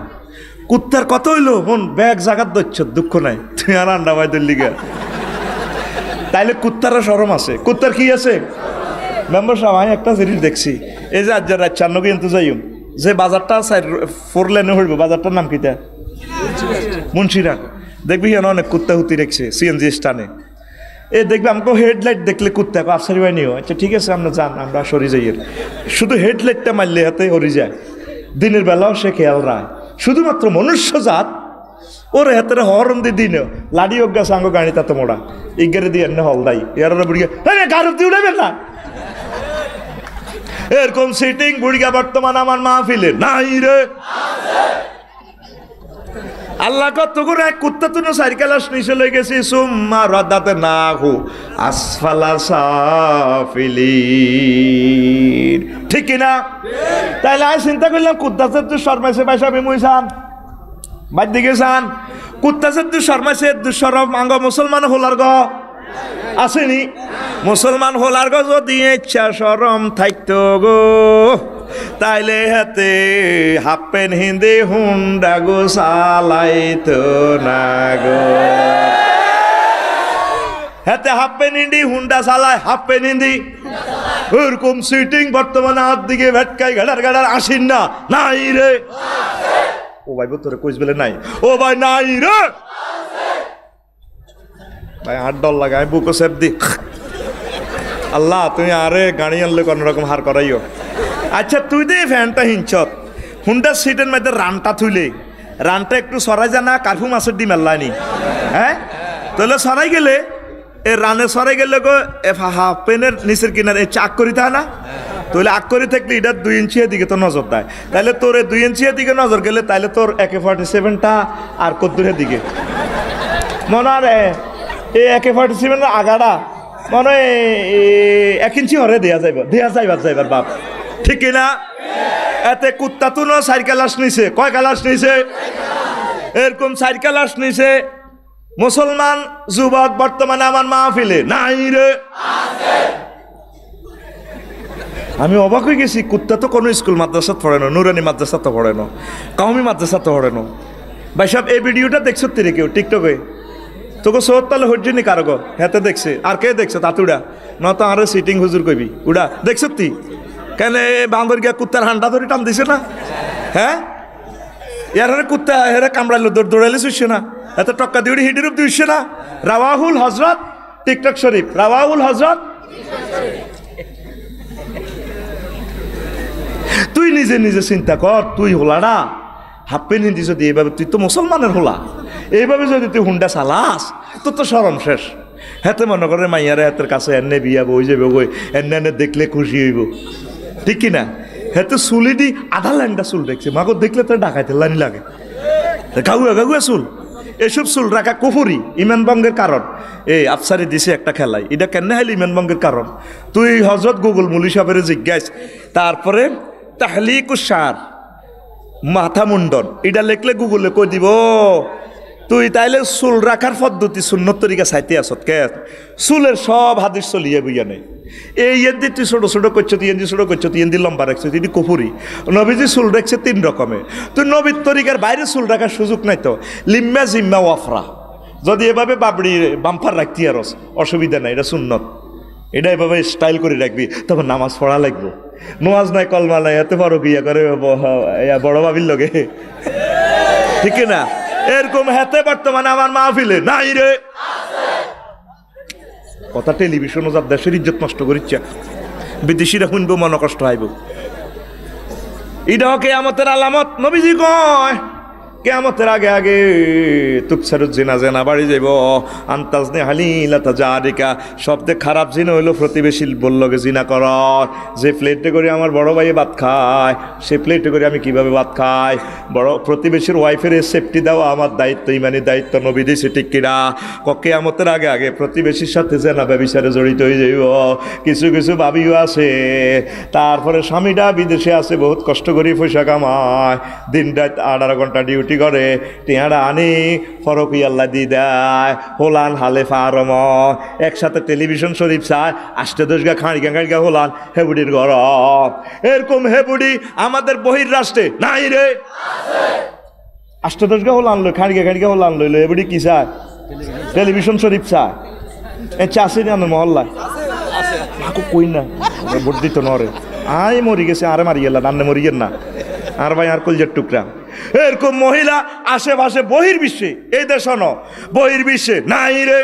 কুত্তার কত হইলো মন ব্যাগ জাগাত দিচ্ছ দুঃখ নাই তুই আর আন্ডা ভাই দিল্লি গা তাইলে কুত্তারা সরম আছে কুত্তার কি আছে মেম্বার সাহেব আমি একটা জিনিস দেখছি এই যে আজ রাত চান্ন কিন্তু যে বাজারটা ফোর লেনে হইব বাজারটার নাম কিটা মুন্সিরাট দেখবি হেন অনেক কুত্তা হুতি রেখছে সিএনজি স্টানে এ দেখবে আমাকে হেডলাইট দেখলে কুত্তা আশ্চর্য বাহিনীও আচ্ছা ঠিক আছে আমরা যান আমরা সরি যাই শুধু হেডলাইটটা মারলে হাতে হরি যায় দিনের বেলাও সে খেয়াল রায় শুধুমাত্র মনুষ্য জাত ওরে হেতরে হরন দি দিন লাডি অজ্ঞা সাঙ্গ গাড়ি তাতে মোড়া ইগারে দিয়ে এনে হল দাই এর বুড়ি আরে গারুপ দিয়ে বেলা এরকম সিটিং বুড়িগা বর্তমান আমার মাহফিলে নাই রে আল্লাহ কতগুলো এক কুত্তা তুনো সাইকেলাস নিচে লই গেছি সুম্মা রদাতে না হু আসফালা সাফিলি ঠিক কিনা তাইলে আমি চিন্তা করলাম কুত্তা তুই শর্মাইছে পাইসা আমি মুইসান বাদ দিকে যান কুত্তাছে দুঃশর্মাছে দুঃশরম মাঙ্গ মুসলমান হলার গ আসেনি মুসলমান হলার গ যদি ইচ্ছা সরম থাকতো গো তাইলে হাতে হাফ হিন্দি হুন্ডা গো তো না গো হাতে হাফ হিন্দি হুন্ডা চালায় হাফ হিন্দি ওরকম সিটিং বর্তমানে হাত দিকে ভেটকাই ঘাটার ঘাটার আসেন না নাই রে ও ভাই তোরে কইস বলে নাই ও ভাই নাই রে ভাই আর ডল লাগে আমি বুকো সেপ দি আল্লাহ তুমি আরে গাড়ি আনলে কোনো রকম হার করাইও আচ্ছা তুই দে ফ্যানটা হিনছ হুন্ডা সিটের মধ্যে রানটা থুইলে রানটা একটু সরাই জানা কার্ফু মাছের ডিম আল্লাহনি হ্যাঁ তাহলে সরাই গেলে এ রানে সরাই গেলে গো এ হাফ পেনের নিচের কিনারে চাক করি তা না তাহলে আগ করে থাকলে এটা দুই ইঞ্চি দিকে তো নজর দেয় তাহলে তোর দুই ইঞ্চি দিকে নজর গেলে তাহলে তোর একে ফর্টি সেভেনটা আর কদ্দুরের দিকে মনে আর এই একে ফর্টি সেভেনের আগাড়া মনে হয় এক ইঞ্চি হরে দেয়া যাইব দেয়া যাইবার যাইবার বাপ ঠিক না এতে কুত্তা তো না চার কালাস নিছে কয় কালাস নিছে এরকম চার কালাস নিছে মুসলমান যুবক বর্তমানে আমার মাহফিলে নাই রে আমি অবাক হয়ে গেছি কুত্তা তো কোনো স্কুল মাদ্রাসাত পড়ে না নুরানি মাদ্রাসা তো পড়ে না কাউমি মাদ্রাসা তো পড়ে না ভাই সাহেব এই ভিডিওটা দেখছো তিনি কেউ টিকটকে তোকে সোহর তাহলে হজ্জিনি গো হেতে দেখছে আর কে তাতে উড়া ন তো আরো সিটিং হুজুর কবি উড়া দেখছ তুই কেন বান্দর গিয়া কুত্তার হান্ডা ধরে টান দিছে না হ্যাঁ এর হেরে কুত্তা হেরে কামড়াইলো দৌড় দৌড়াইলে শুচ্ছে না এত টক্কা হিডি রূপ দিচ্ছে না রাওয়াহুল হজরত টিকটক শরীফ রাওয়াহুল হজরত তুই নিজে নিজে চিন্তা কর তুই না হাফ প্যান্ট হিন্দি যদি এইভাবে তুই তো মুসলমানের হোলা এইভাবে যদি তুই হুন্ডা চালাস তোর তো সরম শেষ হেতে মনে করে মাইয়ারে হাতের কাছে এনে বিয়াবো ওই যাবে ওই এনে এনে দেখলে খুশি হইব ঠিক কি না হেতে চুলি দি আধা লাইনটা চুল দেখছে মাগো দেখলে তো ডাকাইতে লানি লাগে গাগুয়া গাগুয়া চুল এসব চুল রাখা কুফুরি ইমানবঙ্গের কারণ এই আফসারি দিছে একটা খেলায় এটা কেন ইমান ইমানবঙ্গের কারণ তুই হজরত গুগল মুলি সাহেবের জিজ্ঞাস তারপরে তাহলিকুসার মাথা মুন্ডন এটা লেখলে গুগলে কই দিব তুই তাইলে চুল রাখার পদ্ধতি সুন্নত তরিকা চাইতে আসত কে চুলের সব হাদিস চলিয়ে বুঝা নেই এই এন্দি তুই ছোটো ছোট করছো তুই এন্দি ছোটো করছো তুই এন্দি লম্বা রাখছো তুই কপুরি নবীজি চুল রাখছে তিন রকমে তুই নবীর তরিকার বাইরে চুল রাখার সুযোগ নাই তো লিম্মা জিম্মা ওয়াফরা যদি এভাবে বাবড়ি বাম্পার রাখতি আর অসুবিধা নাই এটা সুন্নত এটা এভাবে স্টাইল করে রাখবি তখন নামাজ পড়া লাগবো নামাজ নাই কলমা নাই এত বড় বিয়ে করে বড় ভাবির লগে ঠিক না এরকম হেতে বর্তমানে আমার ফিলে নাই রে কথা টেলিভিশন যার দেশের ইজ্জত নষ্ট করিচ্ছে বিদেশিরা শুনবো মন কষ্ট হাইব ইডা কে আমাদের আলামত নবীজি কয় কেমতের আগে আগে জিনা জেনা বাড়ি যাব লতা হালিলাতা সব সবচেয়ে খারাপ জিনা হইলো প্রতিবেশী বললো গে জিনা কর যে প্লেটে করে আমার বড় ভাইয়ে ভাত খায় সে প্লেটে করে আমি কিভাবে ভাত খাই বড় প্রতিবেশীর ওয়াইফের সেফটি দেওয়া আমার দায়িত্ব ইমানি দায়িত্ব নবী দিছে ঠিক কিনা আমতের আগে আগে প্রতিবেশীর সাথে জেনা ব্যবসারে জড়িত হয়ে যাইব কিছু কিছু ভাবিও আছে তারপরে স্বামীটা বিদেশে আছে বহুত কষ্ট করে পয়সা কামায় দিন রাত আট ঘন্টা ডিউটি ডিউটি করে টিহারা আনি ফরকি আল্লাহ দি দেয় হোলান হালে ফারম একসাথে টেলিভিশন শরীফ চায় আষ্টে গা খাঁড়িকা গা হোলান হেবুডির ঘর এরকম হেবুডি আমাদের বহির রাষ্ট্রে নাই রে আষ্টে দশগা হোলান লই খাঁড়িকা খাঁড়িকা হোলান লইল হেবুডি কি চায় টেলিভিশন শরীফ চায় এ চাষে না মহল্লায় মাকে কই না ভোট দিত নরে আয় মরি গেছে আরে মারি গেল নান্নে মরি গেল না আর ভাই আর কলজের টুকরা এরকম মহিলা আশেপাশে বহির্বিশ্বে এই দেশ ন বহির্বিশ্বে নাই রে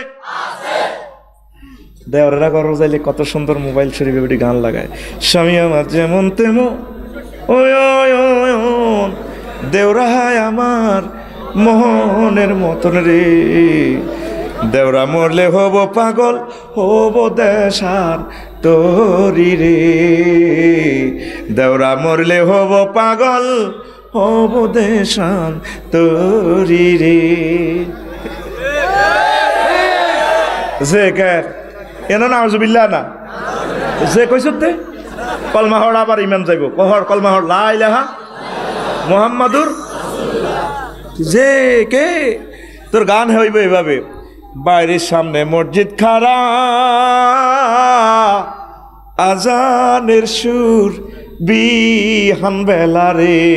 দেওয়ারা ঘর যাইলে কত সুন্দর মোবাইল শরীফে গান লাগায় স্বামী আমার যেমন তেমন দেওরা হায় আমার মোহনের মতন রে দেওরা মরলে হব পাগল হব দেশার তরি রে দেওরা মরলে হব পাগল অবদেশান তরি রে যে কের এন নাজবিল্লা না যে কইস তে কলমাহর আবার ইমান যাইব কহর কলমাহর লাহা মোহাম্মদুর যে কে তোর গান হইব এভাবে বাইরের সামনে মসজিদ খারা আজানের সুর বিহান বেলা রে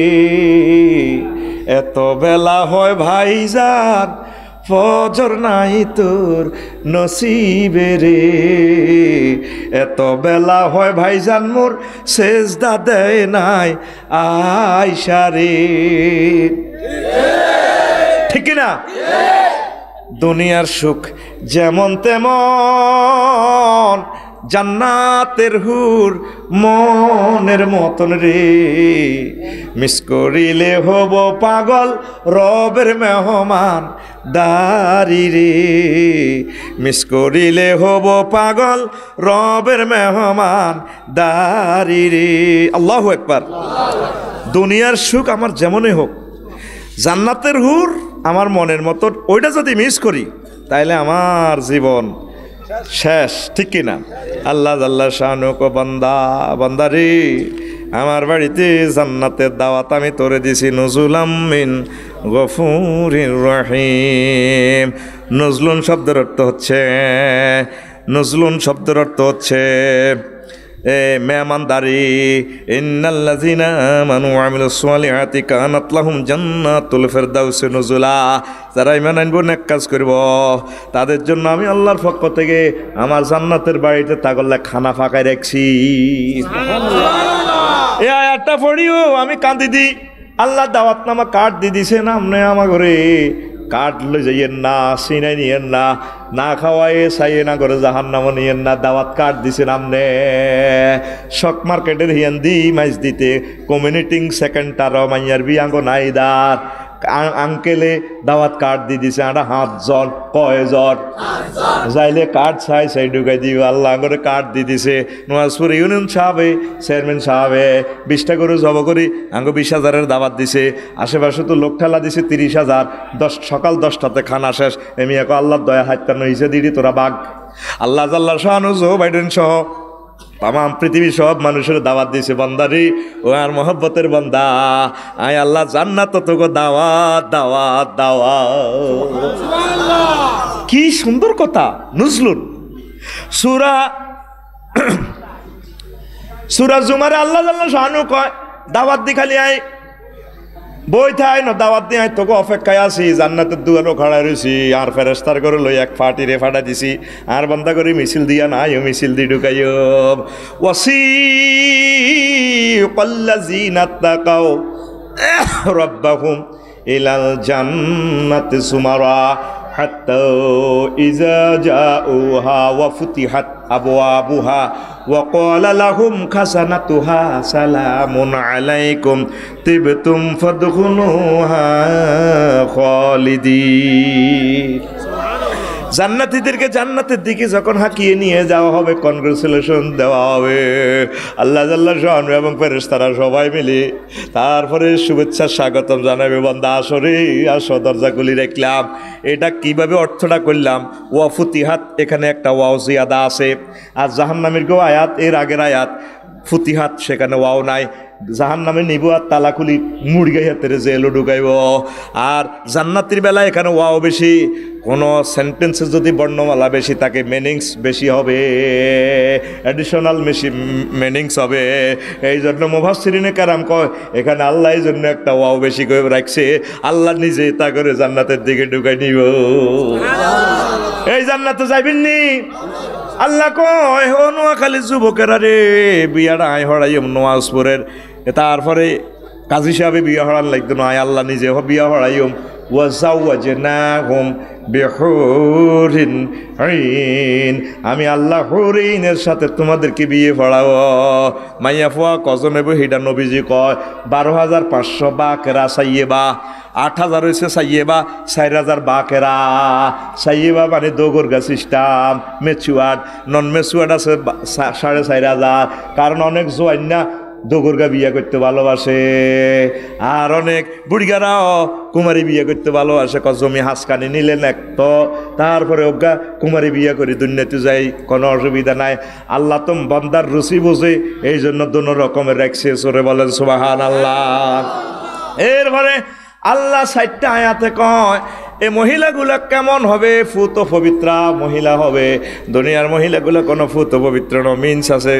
এত বেলা হয় ভাই যান ফজর নাই তোর নসিবে রে এত বেলা হয় ভাইজান মোর শেষ দেয় নাই আয়সা রে ঠিক না দুনিয়ার সুখ যেমন তেমন জান্নাতের হুর মনের মতন রে মিস করিলে হব পাগল রবের মেহমান দারি রে মিস করিলে হব পাগল রবের মেহমান দারি রে আল্লাহ একবার দুনিয়ার সুখ আমার যেমনই হোক জান্নাতের হুর আমার মনের মতন ওইটা যদি মিস করি তাইলে আমার জীবন শেষ ঠিক কিনা আল্লাহ আল্লাহ শাহনুক বন্দা বন্দারি আমার বাড়িতে জান্নাতের দাওয়াত আমি তোরে দিছি নজুল আমিন গফুর রহিম নজলুন শব্দের অর্থ হচ্ছে নজলুন শব্দের অর্থ হচ্ছে আনবো তাদের জন্য আমি আল্লাহর পক্ষ থেকে আমার জান্নাতের বাড়িতে তাগল্লা খানা ফাঁকায় রাখছি সুবহানাল্লাহ পড়িও আমি কাঁদি দি আল্লাহ নামা কার্ড দি দিছে না আমনে আমার ঘরে কাঠ লই যাইয়েন না চিনাই নিয়েন না না খাওয়াই সাইয়ে না করে জাহান নামও নিয়েন না দাওয়াত কাঠ দিছেন আমনে শক মার্কেটের হিয়ান দি মাইজ দিতে কমিউনিটিং সেকেন্ড টারও মাইয়ার বিয়াঙ্গ নাই দাঁত আঙ্কেলে দাওয়াত কার্ড দিয়ে দিছে আটা হাত জ্বর কয় জ্বর যাইলে কার্ড চাই সাই ঢুকাই দিব আল্লাহ করে কার্ড দিয়ে দিছে নোয়াজপুর ইউনিয়ন সাহাবে চেয়ারম্যান সাহাবে বিশটা করে জব করি আঙ্গ বিশ হাজারের দাওয়াত দিছে আশেপাশে তো লোক ঠেলা দিছে তিরিশ হাজার দশ সকাল দশটাতে খানা শেষ এমনি এক আল্লাহ দয়া হাত্তানো হিসে দিদি তোরা বাঘ আল্লাহ জাল্লা শাহানুজ বাইডেন সহ তাম পৃথিবী সব মানুষের দাওয়াত দিয়েছে বন্দারি ও আর মহব্বতের বন্দা আয় আল্লাহ জান্নাত তোকে দাওয়াত দাওয়াত দাওয়াত কি সুন্দর কথা নুজলুন সুরা সুরা জুমারে আল্লাহ আল্লাহ সহানু কয় দাওয়াত দি খালি আয় বইথায় না দাওয়াত দিয়ে তোকে অপেক্ষায় আসি জান্নাতের দুয়ারও খাড়া রয়েছি আর ফেরস্তার করে লই এক ফাটি রে ফাটা দিছি আর বন্ধা করি মিছিল দিয়া না ইউ মিছিল দি ঢুকাই ওসি কল্লা জি নাত্তাকাও রব্বাহুম ইলাল জান্নাত সুমারা حتى إذا جاءوها وفتحت أبوابها وقال لهم خزنتها سلام عليكم طبتم فادخلوها خالدين জান্নাতিদেরকে জান্নাতের দিকে যখন হাঁকিয়ে নিয়ে যাওয়া হবে কনগ্রেচুলেশন দেওয়া হবে আল্লাহ জাল্লাহ সহান এবং ফেরেস তারা সবাই মিলে তারপরে শুভেচ্ছা স্বাগতম জানাবে বন্ধা আসরে আসো গুলি রেখলাম এটা কিভাবে অর্থটা করলাম ওয়াফুতিহাত এখানে একটা ওয়াউজিয়াদা আছে আর জাহান্নামের কেউ আয়াত এর আগের আয়াত ফুতিহাত সেখানে ওয়াও নাই জাহান নামে নিব আর তালাকুলি মুড়গে হাতের জেলও ঢুকাইব আর জান্নাতির বেলা এখানে ওয়াও বেশি কোনো সেন্টেন্সের যদি বর্ণমালা বেশি তাকে মিনিংস বেশি হবে অ্যাডিশনাল বেশি মিনিংস হবে এই জন্য মুভাসিরিনে কারাম কয় এখানে আল্লাহ এই জন্য একটা ওয়াও বেশি করে রাখছে আল্লাহ নিজে তা করে জান্নাতের দিকে ঢুকাই নিব এই জান্নাতে যাইবেননি আল্লাহ কয় ও নোয়াখালী যুবকেরা রে বিয়াটা আয় হরাই নোয়াজপুরের তারপরে কাজী সাহেবে বিয়া হরান লাগতো না আল্লাহ নিজে বিয়া হরাইম ওয়াজাওয়াজনাহুম বেহরিন আইন আমি আল্লাহ হরিনের সাথে তোমাদেরকে বিয়ে পড়াব মাইয়া ফুয়া কজন এব হিডা নবীজি কয় বারো হাজার পাঁচশো বা কেরা সাইয়েবা আট হাজার হয়েছে সাইয়েবা চার হাজার বা কেরা সাইয়েবা মানে দোগরগা সিস্টাম মেচুয়ার্ড নন মেচুয়ার্ড আছে সাড়ে চার হাজার কারণ অনেক জোয়াইন না দোগরগা বিয়ে করতে ভালোবাসে আর অনেক বুড়িগারাও কুমারী বিয়ে করতে ভালোবাসে ক জমি হাসকানি নিলেন এক তো তারপরে অজ্ঞা কুমারী বিয়ে করে দুর্নীতি যাই কোনো অসুবিধা নাই আল্লাহ তুম বন্দার রুচি বুঝে এই জন্য দোনো রকমের রাখছে করে বলেন সুবাহান আল্লাহ এরপরে আল্লাহ সাইটটা আয়াতে কয় এ মহিলাগুলো কেমন হবে ফুত পবিত্রা মহিলা হবে দুনিয়ার মহিলাগুলো কোনো ফুত পবিত্র মিনস আছে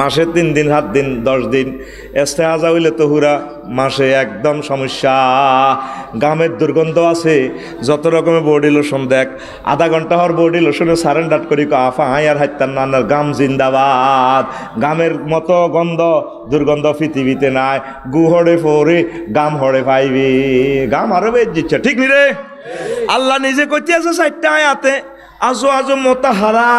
মাসে তিন দিন সাত দিন দশ দিন এস্তেহাজা হইলে তো হুরা মাসে একদম সমস্যা গামের দুর্গন্ধ আছে যত রকমের বডি লোশন দেখ আধা ঘন্টা হওয়ার বডি লোশনে সারেন্ডার করি আফা আর হাইতার নানার গাম জিন্দাবাদ গামের মতো গন্ধ দুর্গন্ধ পৃথিবীতে নাই গু হড়ে ফোরে গাম হড়ে পাইবি গাম আরো বেজ দিচ্ছে ঠিক নিরে আল্লাহ নিজে কইতে আছে সাইটটা আয়াতে আজো আজো মোতা হারা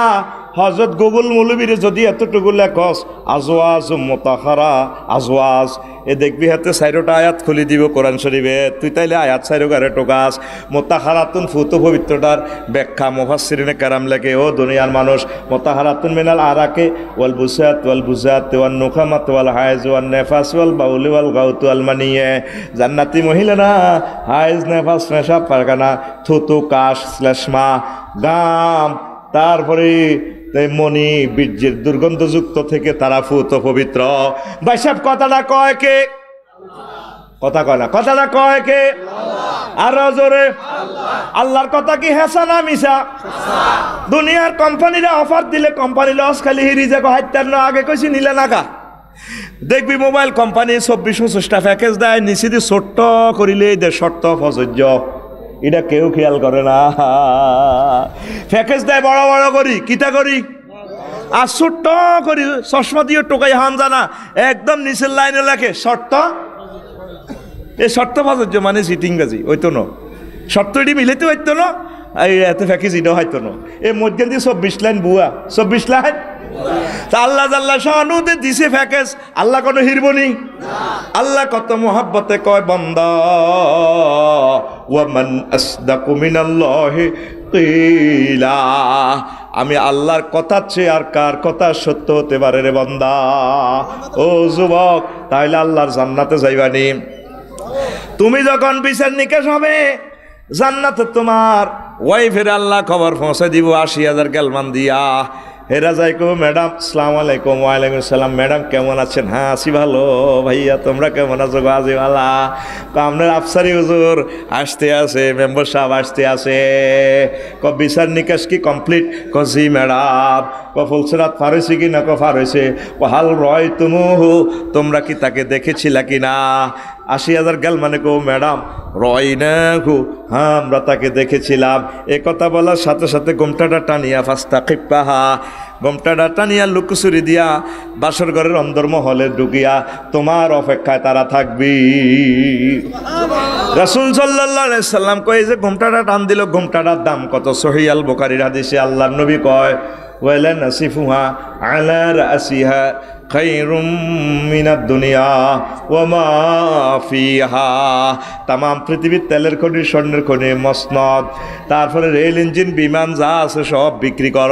হজরত গুগল মৌলবীরে যদি এতটুকু লেখস আজওয়াজ মোতাহারা আজওয়াজ এ দেখবি হাতে সাইরোটা আয়াত খুলি দিব কোরআন শরীফে তুই তাইলে আয়াত গারে টোকাস মোতাহারাতুন ফুত পবিত্রটার ব্যাখ্যা মোহাসিরিনে কারাম লেগে ও দুনিয়ার মানুষ মোতাহারাতুন মিনাল আরাকে ওয়াল বুসাত ওয়াল বুজাত ওয়াল নুখামাত ওয়াল হায়জ ওয়াল নেফাস ওয়াল বাউলি ওয়াল গাউতু ওয়াল মানিয়ে জান্নাতি না হায়জ নেফাস নেশা পারগানা থুতু কাশ শ্লেষ্মা গাম তারপরে তাই মনি বীর্যের দুর্গন্ধযুক্ত থেকে তারা ফুত পবিত্র বাইসাব কথাটা কয় কে কথা কয় না কথাটা কয় কে আরো জোরে আল্লাহর কথা কি হেসা না মিশা দুনিয়ার কোম্পানিরা অফার দিলে কোম্পানি লস খালি হিরি যাবো হাইতার না আগে কইছি নিলে নাকা দেখবি মোবাইল কোম্পানি চব্বিশ পঁচিশটা প্যাকেজ দেয় নিচে দিয়ে ছোট্ট করিলে দে শর্ত এটা কেউ খেয়াল করে না ফ্যাকেজ দেয় বড় বড় করি কিতা করি আর ছোট্ট করি চশমা দিয়ে টোকাই হান জানা একদম নিচের লাইনে লেখে শর্ত এই শর্ত ফাজর্য মানে সিটিংবাজি ওই তো ন শর্তটি মিলাইতে পারতো না এই এত ফ্যাকেজ এটাও হয়তো না এই মধ্যে দিয়ে চব্বিশ লাইন বুয়া চব্বিশ লাইন আল্লাহ আল্লাহ শাহানুতে দিছে ফ্যাকেজ আল্লাহ কোনো হিরবনি আল্লাহ কত মোহাব্বতে কয় বান্দা ওয়ামান আসদাকু মিনাল্লাহি কিলা আমি আল্লাহর কথা চেয়ে আর কার কথা সত্য হতে পারে রে বান্দা ও যুবক তাইলে আল্লাহর জান্নাতে যাইবানি তুমি যখন বিচার নিকেশ হবে জান্নাতে তোমার ওয়াইফের আল্লাহ খবর পৌঁছে দিব আশি হাজার গেলমান দিয়া এরা যাই ম্যাডাম সালাম আলাইকুম ওয়ালাইকুম সালাম ম্যাডাম কেমন আছেন হ্যাঁ আছি ভালো ভাইয়া তোমরা কেমন আছো গো আজি ভালা আপনার আফসারি হুজুর আসতে আছে মেম্বার সাহেব আসতে আছে ক বিচার নিকাশ কি কমপ্লিট ক জি ম্যাডাম ক ফুলসরাত ফার হয়েছে কি না ক ফার হয়েছে ক হাল রয় তুমু তোমরা কি তাকে দেখেছিলা কি না আশি হাজার গেল মানে কো ম্যাডাম রয় রয়নাহু হ্যাঁ আমরা তাকে দেখেছিলাম এ কথা বলার সাথে সাথে গোমটাটা টানিয়া ফাস্তা হা গোমটাটা টানিয়া লুকুসুরি দিয়া বাসর ঘরের মহলে ঢুকিয়া তোমার অপেক্ষায় তারা থাকবি রসুল সাল্লাহ সাল্লাম কয়ে যে ঘুমটাটা টান দিল গোমটাটার দাম কত সহিয়াল বোকারির হাদিসে আল্লাহ নবী কয় ওয়েলেন আসিফুহা আলার আসিহা খাইরুম মিনার দুনিয়া ওমা ফিহা তামাম পৃথিবীর তেলের খনি স্বর্ণের খনি মসনদ তারপরে রেল ইঞ্জিন বিমান যা আছে সব বিক্রি কর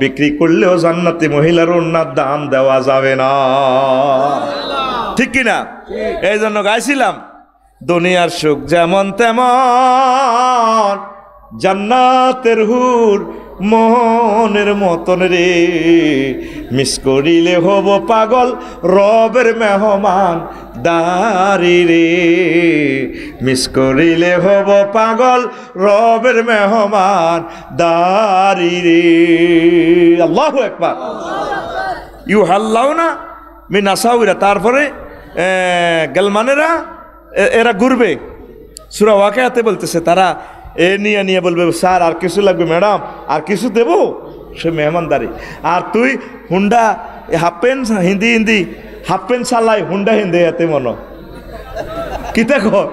বিক্রি করলেও জান্নাতি মহিলার অন্যার দাম দেওয়া যাবে না ঠিক কিনা এই জন্য গাইছিলাম দুনিয়ার সুখ যেমন তেমন জান্নাতের হুর মনের মতন রে মিস করিলে হব পাগল রবের মেহমান দারি রে মিস করিলে হব পাগল রবের মেহমান দারি রে আল্লাহ একবার ইউ হাল্লাও না মি নাসাউরা তারপরে গেলমানেরা এরা ঘুরবে সুরা ওয়াকায়াতে বলতেছে তারা এ নিয়ে নিয়ে বলবে স্যার আর কিছু লাগবে ম্যাডাম আর কিছু দেব সে মেহমানদারি আর তুই Honda half Hindi Hindi half pant সালাই হুন্ডা হিন্দি এতে মনো কিতে কর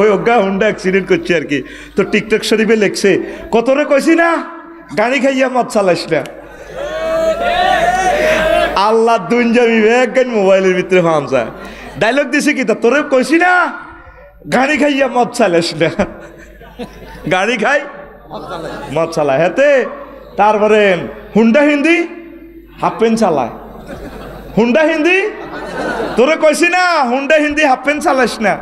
ওই অজ্ঞা হুন্ডা অ্যাক্সিডেন্ট করছে আর কি তো টিকটক শরীফে লেখছে কতরে কইছি না গাড়ি খাইয়া মদ চালাইস না আল্লাহ দুন যাবি গান মোবাইলের ভিতরে ফান যায় ডাইলগ দিছে কি তা তোরে কইছি না গাড়ি খাইয়া মদ চালাইস না গাড়ি খাই মদ চালায় হেতে তারপরে হুন্ডা হিন্দি হাফ প্যান্ট চালায় হুন্ডা হিন্দি তোরে কইছি না হুন্ডা হিন্দি হাফ প্যান্ট চালাইস না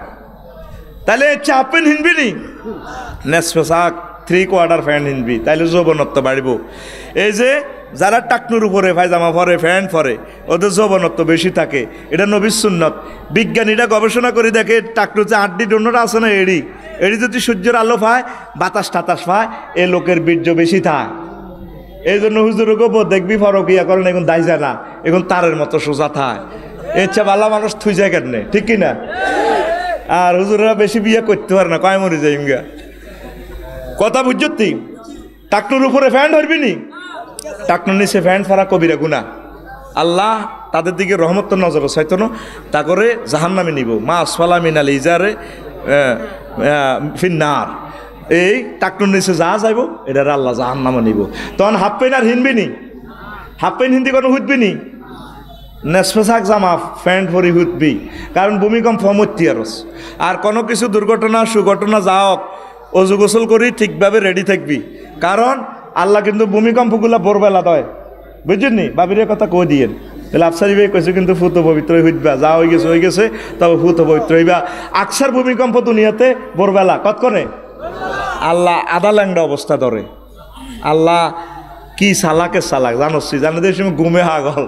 তাহলে হাফ প্যান্ট হিনবি নি নেস পোশাক থ্রি কোয়ার্টার ফ্যান হিনবি তাহলে যৌবনত্ব বাড়িব এই যে যারা টাকনুর উপরে পায়জামা পরে ফ্যান পরে ওদের যৌবনত্ব বেশি থাকে এটা নবীর সুন্নত বিজ্ঞানীরা গবেষণা করে দেখে যে আড্ডি ডোনটা আছে না এড়ি এটি যদি সূর্যের আলো পায় বাতাস টাতাস পায় এ লোকের বীর্য বেশি থাক এই জন্য হুজুর গোপ দেখবি ফরক ইয়া করেন এখন যায় না এখন তারের মতো সোজা থাক এর চেয়ে ভালো মানুষ থুই যায় কেন ঠিক কি না আর হুজুরা বেশি বিয়ে করতে পারে না কয় মরে যাই কথা কথা তুই টাকনুর উপরে ফ্যান ধরবি নি টাকনুর নিচে ফ্যান ফারা কবিরা গুনা আল্লাহ তাদের দিকে রহমত নজর সৈতন তা করে জাহান্নামে নিব মা আসফালামিন আলী ইজারে ফিন্নার এই টাকটুর নিচে যা যাইব এটা আল্লাহ জাহান নামে নিব তখন হাফ প্যান্ট আর হিনবি নি হাফ পেন হিন্দি কোনো হুঁতবি নি নেসপেশাক জামা ফ্যান্ট ভরি হুঁতবি কারণ ভূমিকম্প মূর্তি আরস আর কোনো কিছু দুর্ঘটনা সুঘটনা যাওক অজু গোসল করি ঠিকভাবে রেডি থাকবি কারণ আল্লাহ কিন্তু ভূমিকম্পগুলো ভোরবেলা দেয় বুঝলেন নি বাবির কথা কই দিয়ে তাহলে আফসারি ভাই কইছে কিন্তু ফুত পবিত্র হইবা যা হয়ে গেছে হয়ে গেছে তবে ফুত পবিত্র হইবা আকসার ভূমিকম্প দুনিয়াতে কত করে আল্লাহ আদা ল্যাংডা অবস্থা ধরে আল্লাহ কি সালাকে সালাক জানোস জানে সময় গুমে হাগল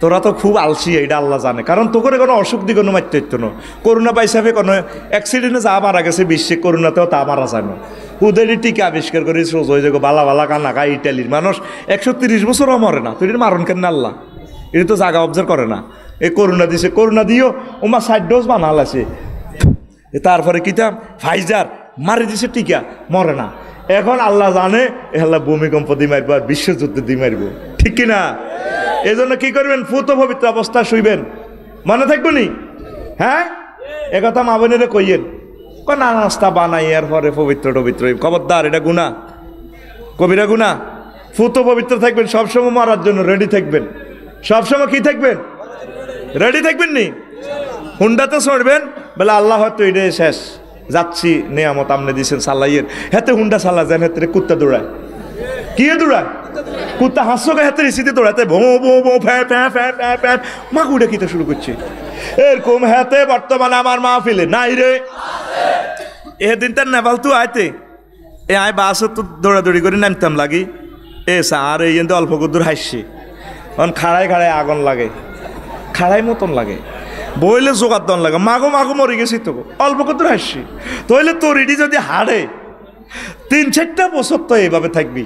তোরা তো খুব আলসি এইটা আল্লাহ জানে কারণ তো করে কোনো অসুখ দিয়ে কোনো মাত্র হইতো না করোনা পাইসাবে কোনো অ্যাক্সিডেন্টে যা মারা গেছে বিশ্বে করোনাতেও তা মারা যায় না হুদেলি টিকা আবিষ্কার করে সোজ হয়ে যাবে বালা বালা কানাকা ইটালির মানুষ একশো তিরিশ বছরও মরে না তুই মারণ কেন আল্লাহ এটা তো জায়গা অবজার্ভ করে না এ করোনা দিছে করোনা দিও ওমা ষাট ডোজ বানাল আছে তারপরে কিতাম ফাইজার মারি দিছে টিকা মরে না এখন আল্লাহ জানে এহল্লা ভূমিকম্প দি মারবো আর বিশ্বযুদ্ধ দি মারবো ঠিক কিনা এই জন্য কী করবেন ফুত পবিত্র অবস্থা শুইবেন মনে থাকবো নি হ্যাঁ একথা মা বোনেরা কইয়েন না নাস্তা বানাই এর পরে পবিত্র টবিত্র খবরদার এটা গুণা কবিরা গুণা ফুত পবিত্র থাকবেন সবসময় মারার জন্য রেডি থাকবেন সবসময় কি থাকবেন রেডি থাকবেন নি হুন্ডাতে চড়বেন বলে আল্লাহ হয়তো এটাই শেষ যাচ্ছি নেয়ামত আমনে দিয়েছেন সাল্লাইয়ের হেতে হুন্ডা সাল্লা যান হেতে কুত্তা দৌড়ায় কি দৌড়ায় কুত্তা হাসছো গা হাতে রিসিতে দৌড়াতে ভো ভো ভো ফ্যা ফ্যা ফ্যা ফ্যা ফ্যা মা গুডে কিতে শুরু করছে এরকম হাতে বর্তমানে আমার মা ফিলে নাই রে এদিন তার নেভাল তু আয়তে এ আয় বাসও তো দৌড়াদৌড়ি করে নামতাম লাগি এ সার এই অল্প কদ্দুর হাসছে তখন খাড়ায় খাড়ায় আগুন লাগে খাড়াই মতন লাগে বইলে জোগাড় দন লাগে মাগো মাগো মরে গেছি তো অল্প কত হাসছি তইলে তোরিডি যদি হারে তিন চারটা বছর তো এইভাবে থাকবি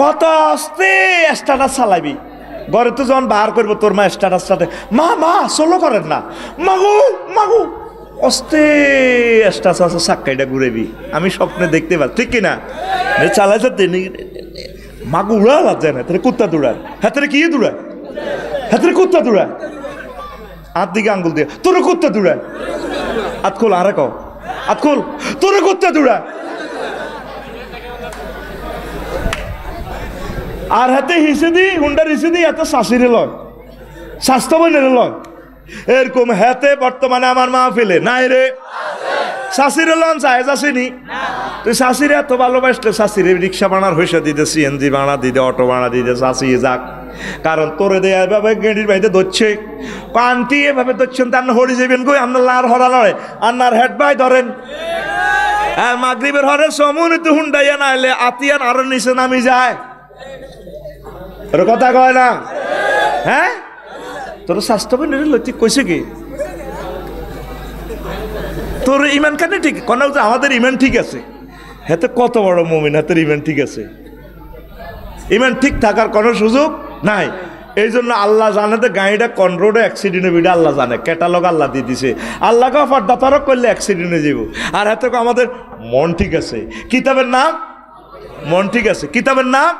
কত আস্তে স্টাটাস চালাবি ঘরে তো যখন বার করবো তোর মা চালে মা মা সোলো করেন না মাগু মাগু অস্তে স্টাটাস আছে সাক্কাইটা ঘুরেবি আমি স্বপ্নে দেখতে পাচ্ছি ঠিক কিনা চালাইছে মাগু উড়া লাভ যায় না তাহলে কুত্তা দৌড়ায় হাতের হ্যাঁ, কি দৌড়ায় হাতের হ্যাঁ, কুত্তা দৌড়ায় হাত দিকে আঙ্গুল দিয়ে তোর কুত্তা দৌড়ায় আতকুল আরে কও আতকুল তোর কুত্তা দৌড়ায় আর হাতে হিসে দি হুন্ডার হিসে দি এত শাশুড়ি লয় স্বাস্থ্যবানের লয় এরকম হাতে বর্তমানে আমার মাহফিলে নাই রে শাশুড়ি লন চায় যাসেনি না তুই শাশির এত ভালোবাসলে শাশিরে রিক্সা বানার হইসা দিতে সিএনজি বানা দিতে অটো বানা দিতে শাশি যাক কারণ তোরে দেয় এভাবে গেঁড়ির বাইতে ধরছে পান্তি এভাবে ধরছেন তার হরি যাবেন গই আপনার লার হরা লড়ে আন্নার হেড বাই ধরেন হ্যাঁ মাগরিবের হরে সমুনিতে হুন্ডাইয়া নাইলে আতিয়ান আরো নিচে নামি যায় তোর কথা কয় না হ্যাঁ তোর স্বাস্থ্যবিনের লতি কইছে কি তোর ইমান কেন ঠিক কোনো আমাদের ইমান ঠিক আছে হেতে হ্যাঁ, কত বড় মুমিন হাতের হ্যাঁ, ইমান ঠিক আছে ইমান ঠিক থাকার কোনো সুযোগ নাই এই জন্য আল্লাহ জানে তো গাড়িটা কোন রোডে অ্যাক্সিডেন্ট ভিডিও আল্লাহ জানে ক্যাটালগ আল্লাহ দিয়ে দিছে আল্লাহকে দাতারক করলে অ্যাক্সিডেন্টে যাব আর হাতে হ্যাঁ, আমাদের মন ঠিক আছে কিতাবের নাম মন ঠিক আছে কিতাবের নাম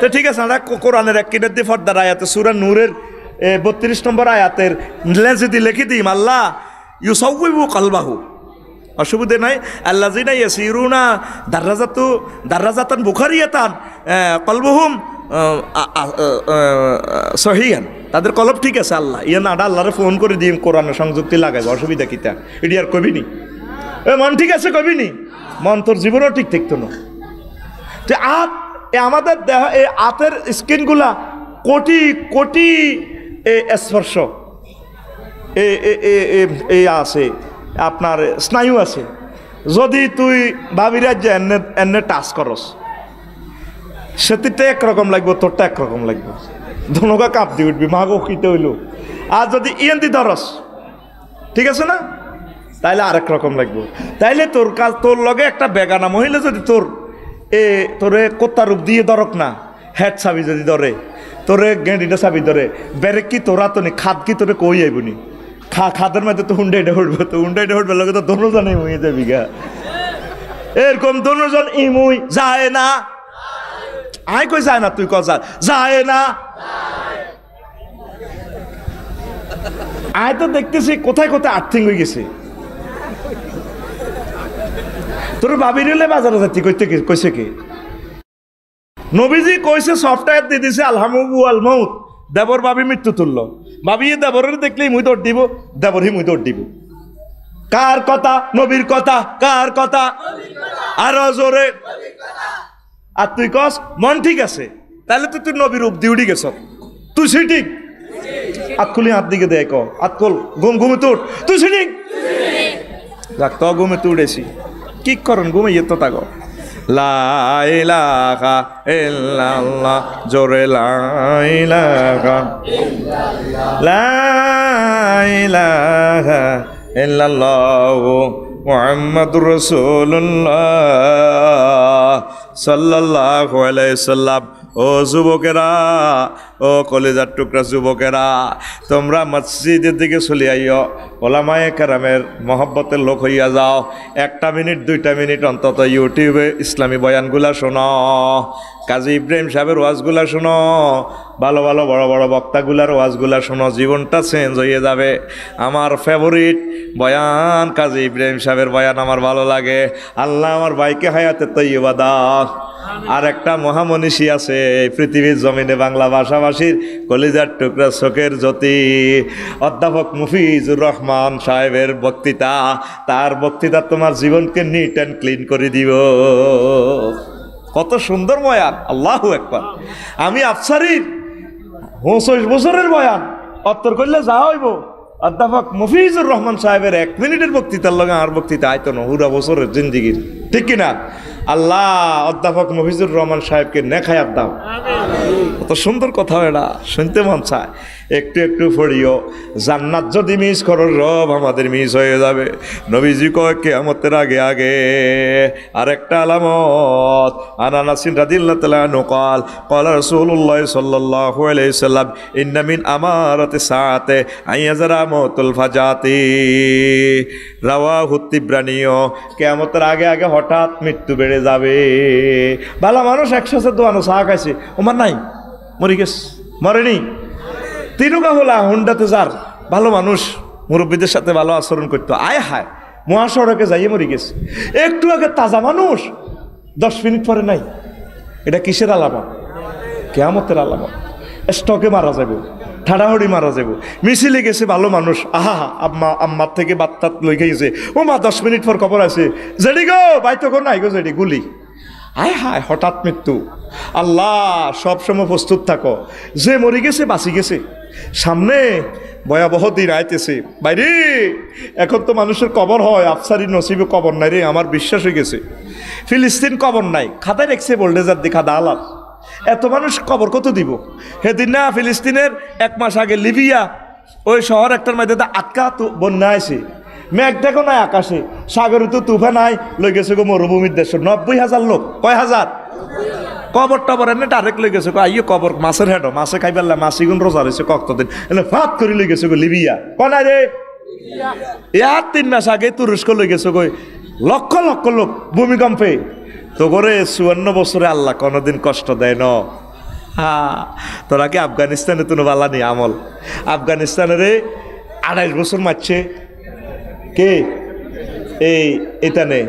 তো ঠিক আছে আমরা কোরআনের এক কিনার দিয়ে ফর্দার আয়াতে সুরা নূরের বত্রিশ নম্বর আয়াতের লেজে দিয়ে লিখে দিই আল্লাহ ইউসবু কালবাহু অসুবিধে নাই আল্লা জিনা ইয়াসিরুনা দার্রাজাতু দার্রাজাতান বুখারিয়াতান কলবহুম সহিয়ান তাদের কলব ঠিক আছে আল্লাহ ইয়ে না আল্লাহরে ফোন করে দিই কোরআনে সংযুক্তি লাগাইব অসুবিধা কিতা এটি আর কবিনি এ মন ঠিক আছে কবিনি মন তোর জীবনও ঠিক থাকতো না তো আত এ আমাদের দেহ এ আতের স্কিনগুলা কোটি কোটি স্পর্শ এ আছে আপনার স্নায়ু আছে যদি তুই ভাবিরা যে এনে এনে টাচ করস সেটিতে একরকম লাগবে তোরটা একরকম লাগবে ধনুকা কাঁপ দিয়ে উঠবি মাগো খিতে হইল আর যদি ইয়েন্দি ধরস ঠিক আছে না তাইলে আরেক রকম লাগবে তাইলে তোর কাজ তোর লগে একটা বেগানা মহিলা যদি তোর এ তোরে কোত্তা রূপ দিয়ে ধরক না হেড চাবি যদি ধরে তোরে গেঁড়িটা চাবি ধরে বেরেক কি তোরা তো নি খাদ কি তোরে কই আইবনি খা খাতের মধ্যে তো হুন্ডাইটা উঠবে তো হুন্ডাইটা উঠবে লোকে তো দনোজন ইমুয়ে যাবি গা এরকম দনোজন ইমুই যায় না আই কই যায় না তুই কজা যায় না আয় তো দেখতেছি কোথায় কোথায় আর্থিং হয়ে গেছে তোর বাবির হলে বাজারে যাচ্ছি কইতে কইছে কি নবীজি কইছে সফটওয়্যার দিয়ে দিছে আলহামু আল দেবর বাবি মৃত্যু তুললো ভাবিয়ে দেবরের দেখলেই মুই দৌড় দিব দেবরই মুই দৌড় দিব কার কথা নবীর কথা কার কথা আর জোরে আর তুই কস মন ঠিক আছে তাহলে তো তুই নবীর রূপ উঠি গেছ তুই সে ঠিক আতকুলি হাত দিকে দেয় কো আতকুল ঘুম ঘুমে তুট তুই সে ঠিক তো ঘুমে তুড়েছি কি করেন ঘুমে তো তাগো লাইলা ইল্লাল্লাহ জোরে লাইলা লাইলা ইল্লাল্লাহু মুহাম্মাদুর রাসূলুল্লাহ সাল্লাল্লাহু আলাইহি সাল্লাম ও যুবকেরা ও কলেজার টুকরা যুবকেরা তোমরা মসজিদের দিকে চলে আইও ওলামায়ে কারামের মহব্বতের লোক হইয়া যাও একটা মিনিট দুইটা মিনিট অন্তত ইউটিউবে ইসলামী বয়ানগুলা শোনো কাজী ইব্রাহিম সাহেবের ওয়াজগুলা শোনো ভালো ভালো বড় বড় বক্তাগুলার ওয়াজগুলা শোনো জীবনটা চেঞ্জ হয়ে যাবে আমার ফেভারিট বয়ান কাজী ইব্রাহিম সাহেবের বয়ান আমার ভালো লাগে আল্লাহ আমার বাইকে হায়াতে তৈবা আর একটা মহামনীষী আছে পৃথিবীর জমিনে বাংলা ভাষা এলাকাবাসীর কলিজার টুকরা শোকের জ্যোতি অধ্যাপক মুফিজুর রহমান সাহেবের বক্তৃতা তার বক্তৃতা তোমার জীবনকে নিট অ্যান্ড ক্লিন করে দিব কত সুন্দর বয়ান আল্লাহ একবার আমি আফসারির পঁচিশ বছরের বয়ান অত্তর করলে যা হইব অধ্যাপক মুফিজুর রহমান সাহেবের এক মিনিটের বক্তৃতার লগে আমার বক্তৃতা আয়তন হুরা বছরের জিন্দিগির ঠিক কিনা আল্লাহ অধ্যাপক মফিজুর রহমান সাহেবকে নেখায় দাও কত সুন্দর কথা এটা শুনতে মন চায় একটু একটু ফড়িও জান্নাত যদি মিস করো রব আমাদের মিস হয়ে যাবে নবীজি কয় আমাদের আগে আগে আর একটা আলামত আনানাসিন রাদিল্লা তালা নকাল কলা রসুল্লাহ সাল্লাহ আলাইসাল্লাম ইন্নামিন আমারতে সাতে আইয়াজারা মতুল ফাজাতি রাওয়া হুত্তিব্রানীয় আমাদের আগে আগে হঠাৎ মৃত্যু বেড়ে যাবে ভালো মানুষ একশো দোয়ানো মানুষ আঁকাইছে ওমার নাই মরি গেছে মরেনি তিরুগাহলা হুন্ডাতে যার ভালো মানুষ মুরব্বীদের সাথে ভালো আচরণ করতো আয় হায় মহাসড়কে যাইয়ে মরি গেছে একটু আগে তাজা মানুষ দশ মিনিট পরে নাই এটা কিসের আলামা কেয়ামতের আলামা স্টকে মারা যাবে ঠাড়াহড়ি মারা যাব মিছিলে গেছে ভালো মানুষ আহা আম্মা আম্মার থেকে বাত্তা লই গেছে ও মা দশ মিনিট পর খবর আছে জেডি গো বাই তো নাই গো জেডি গুলি আয় হায় হঠাৎ মৃত্যু আল্লাহ সবসময় প্রস্তুত থাকো যে মরি গেছে বাঁচি গেছে সামনে ভয়াবহ দিন আইতেছে বাইরে এখন তো মানুষের কবর হয় আফসারি নসিবে কবর নাই রে আমার বিশ্বাস হয়ে গেছে ফিলিস্তিন কবর নাই খাতায় রেখছে বোল্ডেজার দেখা দালাল এত মানুষ কবর কত দিব সেদিন না ফিলিস্তিনের এক মাস আগে লিবিয়া ওই শহর একটার মধ্যে আটকা তো বন্যা আছে মেঘ দেখো নাই আকাশে সাগরে তো তুফে নাই লই গেছে গো মরুভূমির দেশ নব্বই হাজার লোক কয় হাজার কবর টবর এনে ডাইরেক্ট লই গেছে আইয়ে কবর মাছের হেডো মাছে খাই পারলাম মাছি গুণ রোজা রয়েছে কক্তদিন এনে ফাঁক করে লই গেছে গো লিবিয়া কনাই রে ইয়ার তিন মাস আগে তুরস্ক লই গেছে গো লক্ষ লক্ষ লোক ভূমিকম্পে তো করে চুয়ান্ন বছরে আল্লাহ কোনোদিন কষ্ট দেয় ন হ্যাঁ তোরা কি আফগানিস্তানে তো বালা নেই আমল আফগানিস্তানের আড়াইশ বছর মারছে কে এই এটা নেই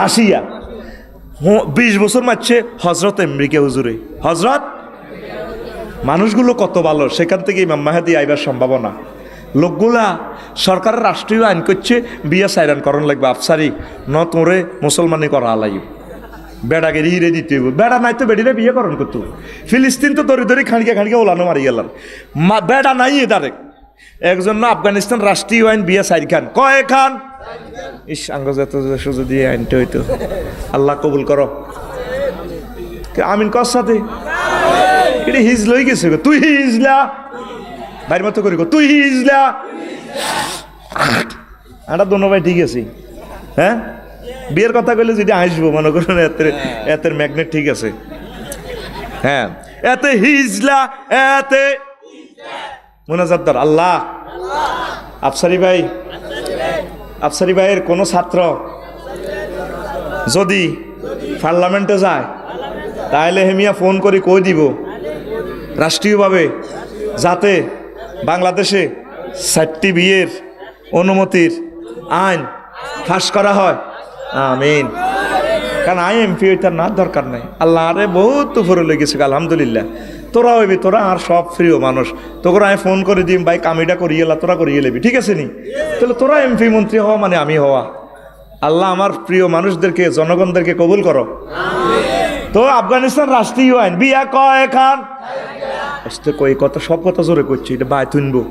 রাশিয়া বিশ বছর মারছে হজরত এমরিকে হুজুরে হজরত মানুষগুলো কত ভালো সেখান থেকে ইমাম মাহাদি আইবার সম্ভাবনা লোকগুলা সরকার রাষ্ট্রীয় আইন করছে বিয়া সাইরান করণ লাগবে আফসারি ন তোরে মুসলমানি করা বেড়া বেড়াকে হিরে দিতে হইব বেড়া নাই তো বেড়িরে বিয়ে করণ করতো ফিলিস্তিন তো ধরে ধরে খাঁড়িয়ে খাঁড়িয়ে ওলানো মারি গেলাম বেড়া নাই এ ডাইরেক্ট একজন আফগানিস্তান রাষ্ট্রীয় আইন বিয়া সাইদ খান কয় খান ইস আঙ্গজাত যদি আইনটা হইতো আল্লাহ কবুল করো আমিন কর সাথে এটা হিজলই গেছে তুই হিজলা বাড়ির মতো করি তুই হিজলা আটা দোনো ভাই ঠিক আছে হ্যাঁ বিয়ের কথা কইলে যদি আসবো মনে করুন এতের এতের ম্যাগনেট ঠিক আছে হ্যাঁ এতে হিজলা এতে মোনাজাদ্দার আল্লাহ আফসারি ভাই আফসারি ভাইয়ের কোনো ছাত্র যদি পার্লামেন্টে যায় তাহলে হেমিয়া ফোন করে কই দিব রাষ্ট্রীয়ভাবে যাতে বাংলাদেশে সাতটি বিয়ের অনুমতির আইন ফাঁস করা হয় আমিন কারণ আই এমপি ওইটার না দরকার নাই আল্লাহ আরে বহুত উপরে লেগেছে আলহামদুলিল্লাহ তোরা হইবি তোরা আর সব প্রিয় মানুষ তোকে আমি ফোন করে দিম ভাই কামিটা করিয়ে লা তোরা করিয়ে লেবি ঠিক আছে নি তাহলে তোরা এমপি মন্ত্রী হওয়া মানে আমি হওয়া আল্লাহ আমার প্রিয় মানুষদেরকে জনগণদেরকে কবুল করো তো আফগানিস্তান রাষ্ট্রীয় আইন বিয়া কয় খান কই কথা সব কথা জোরে করছি এটা বাই তুনবো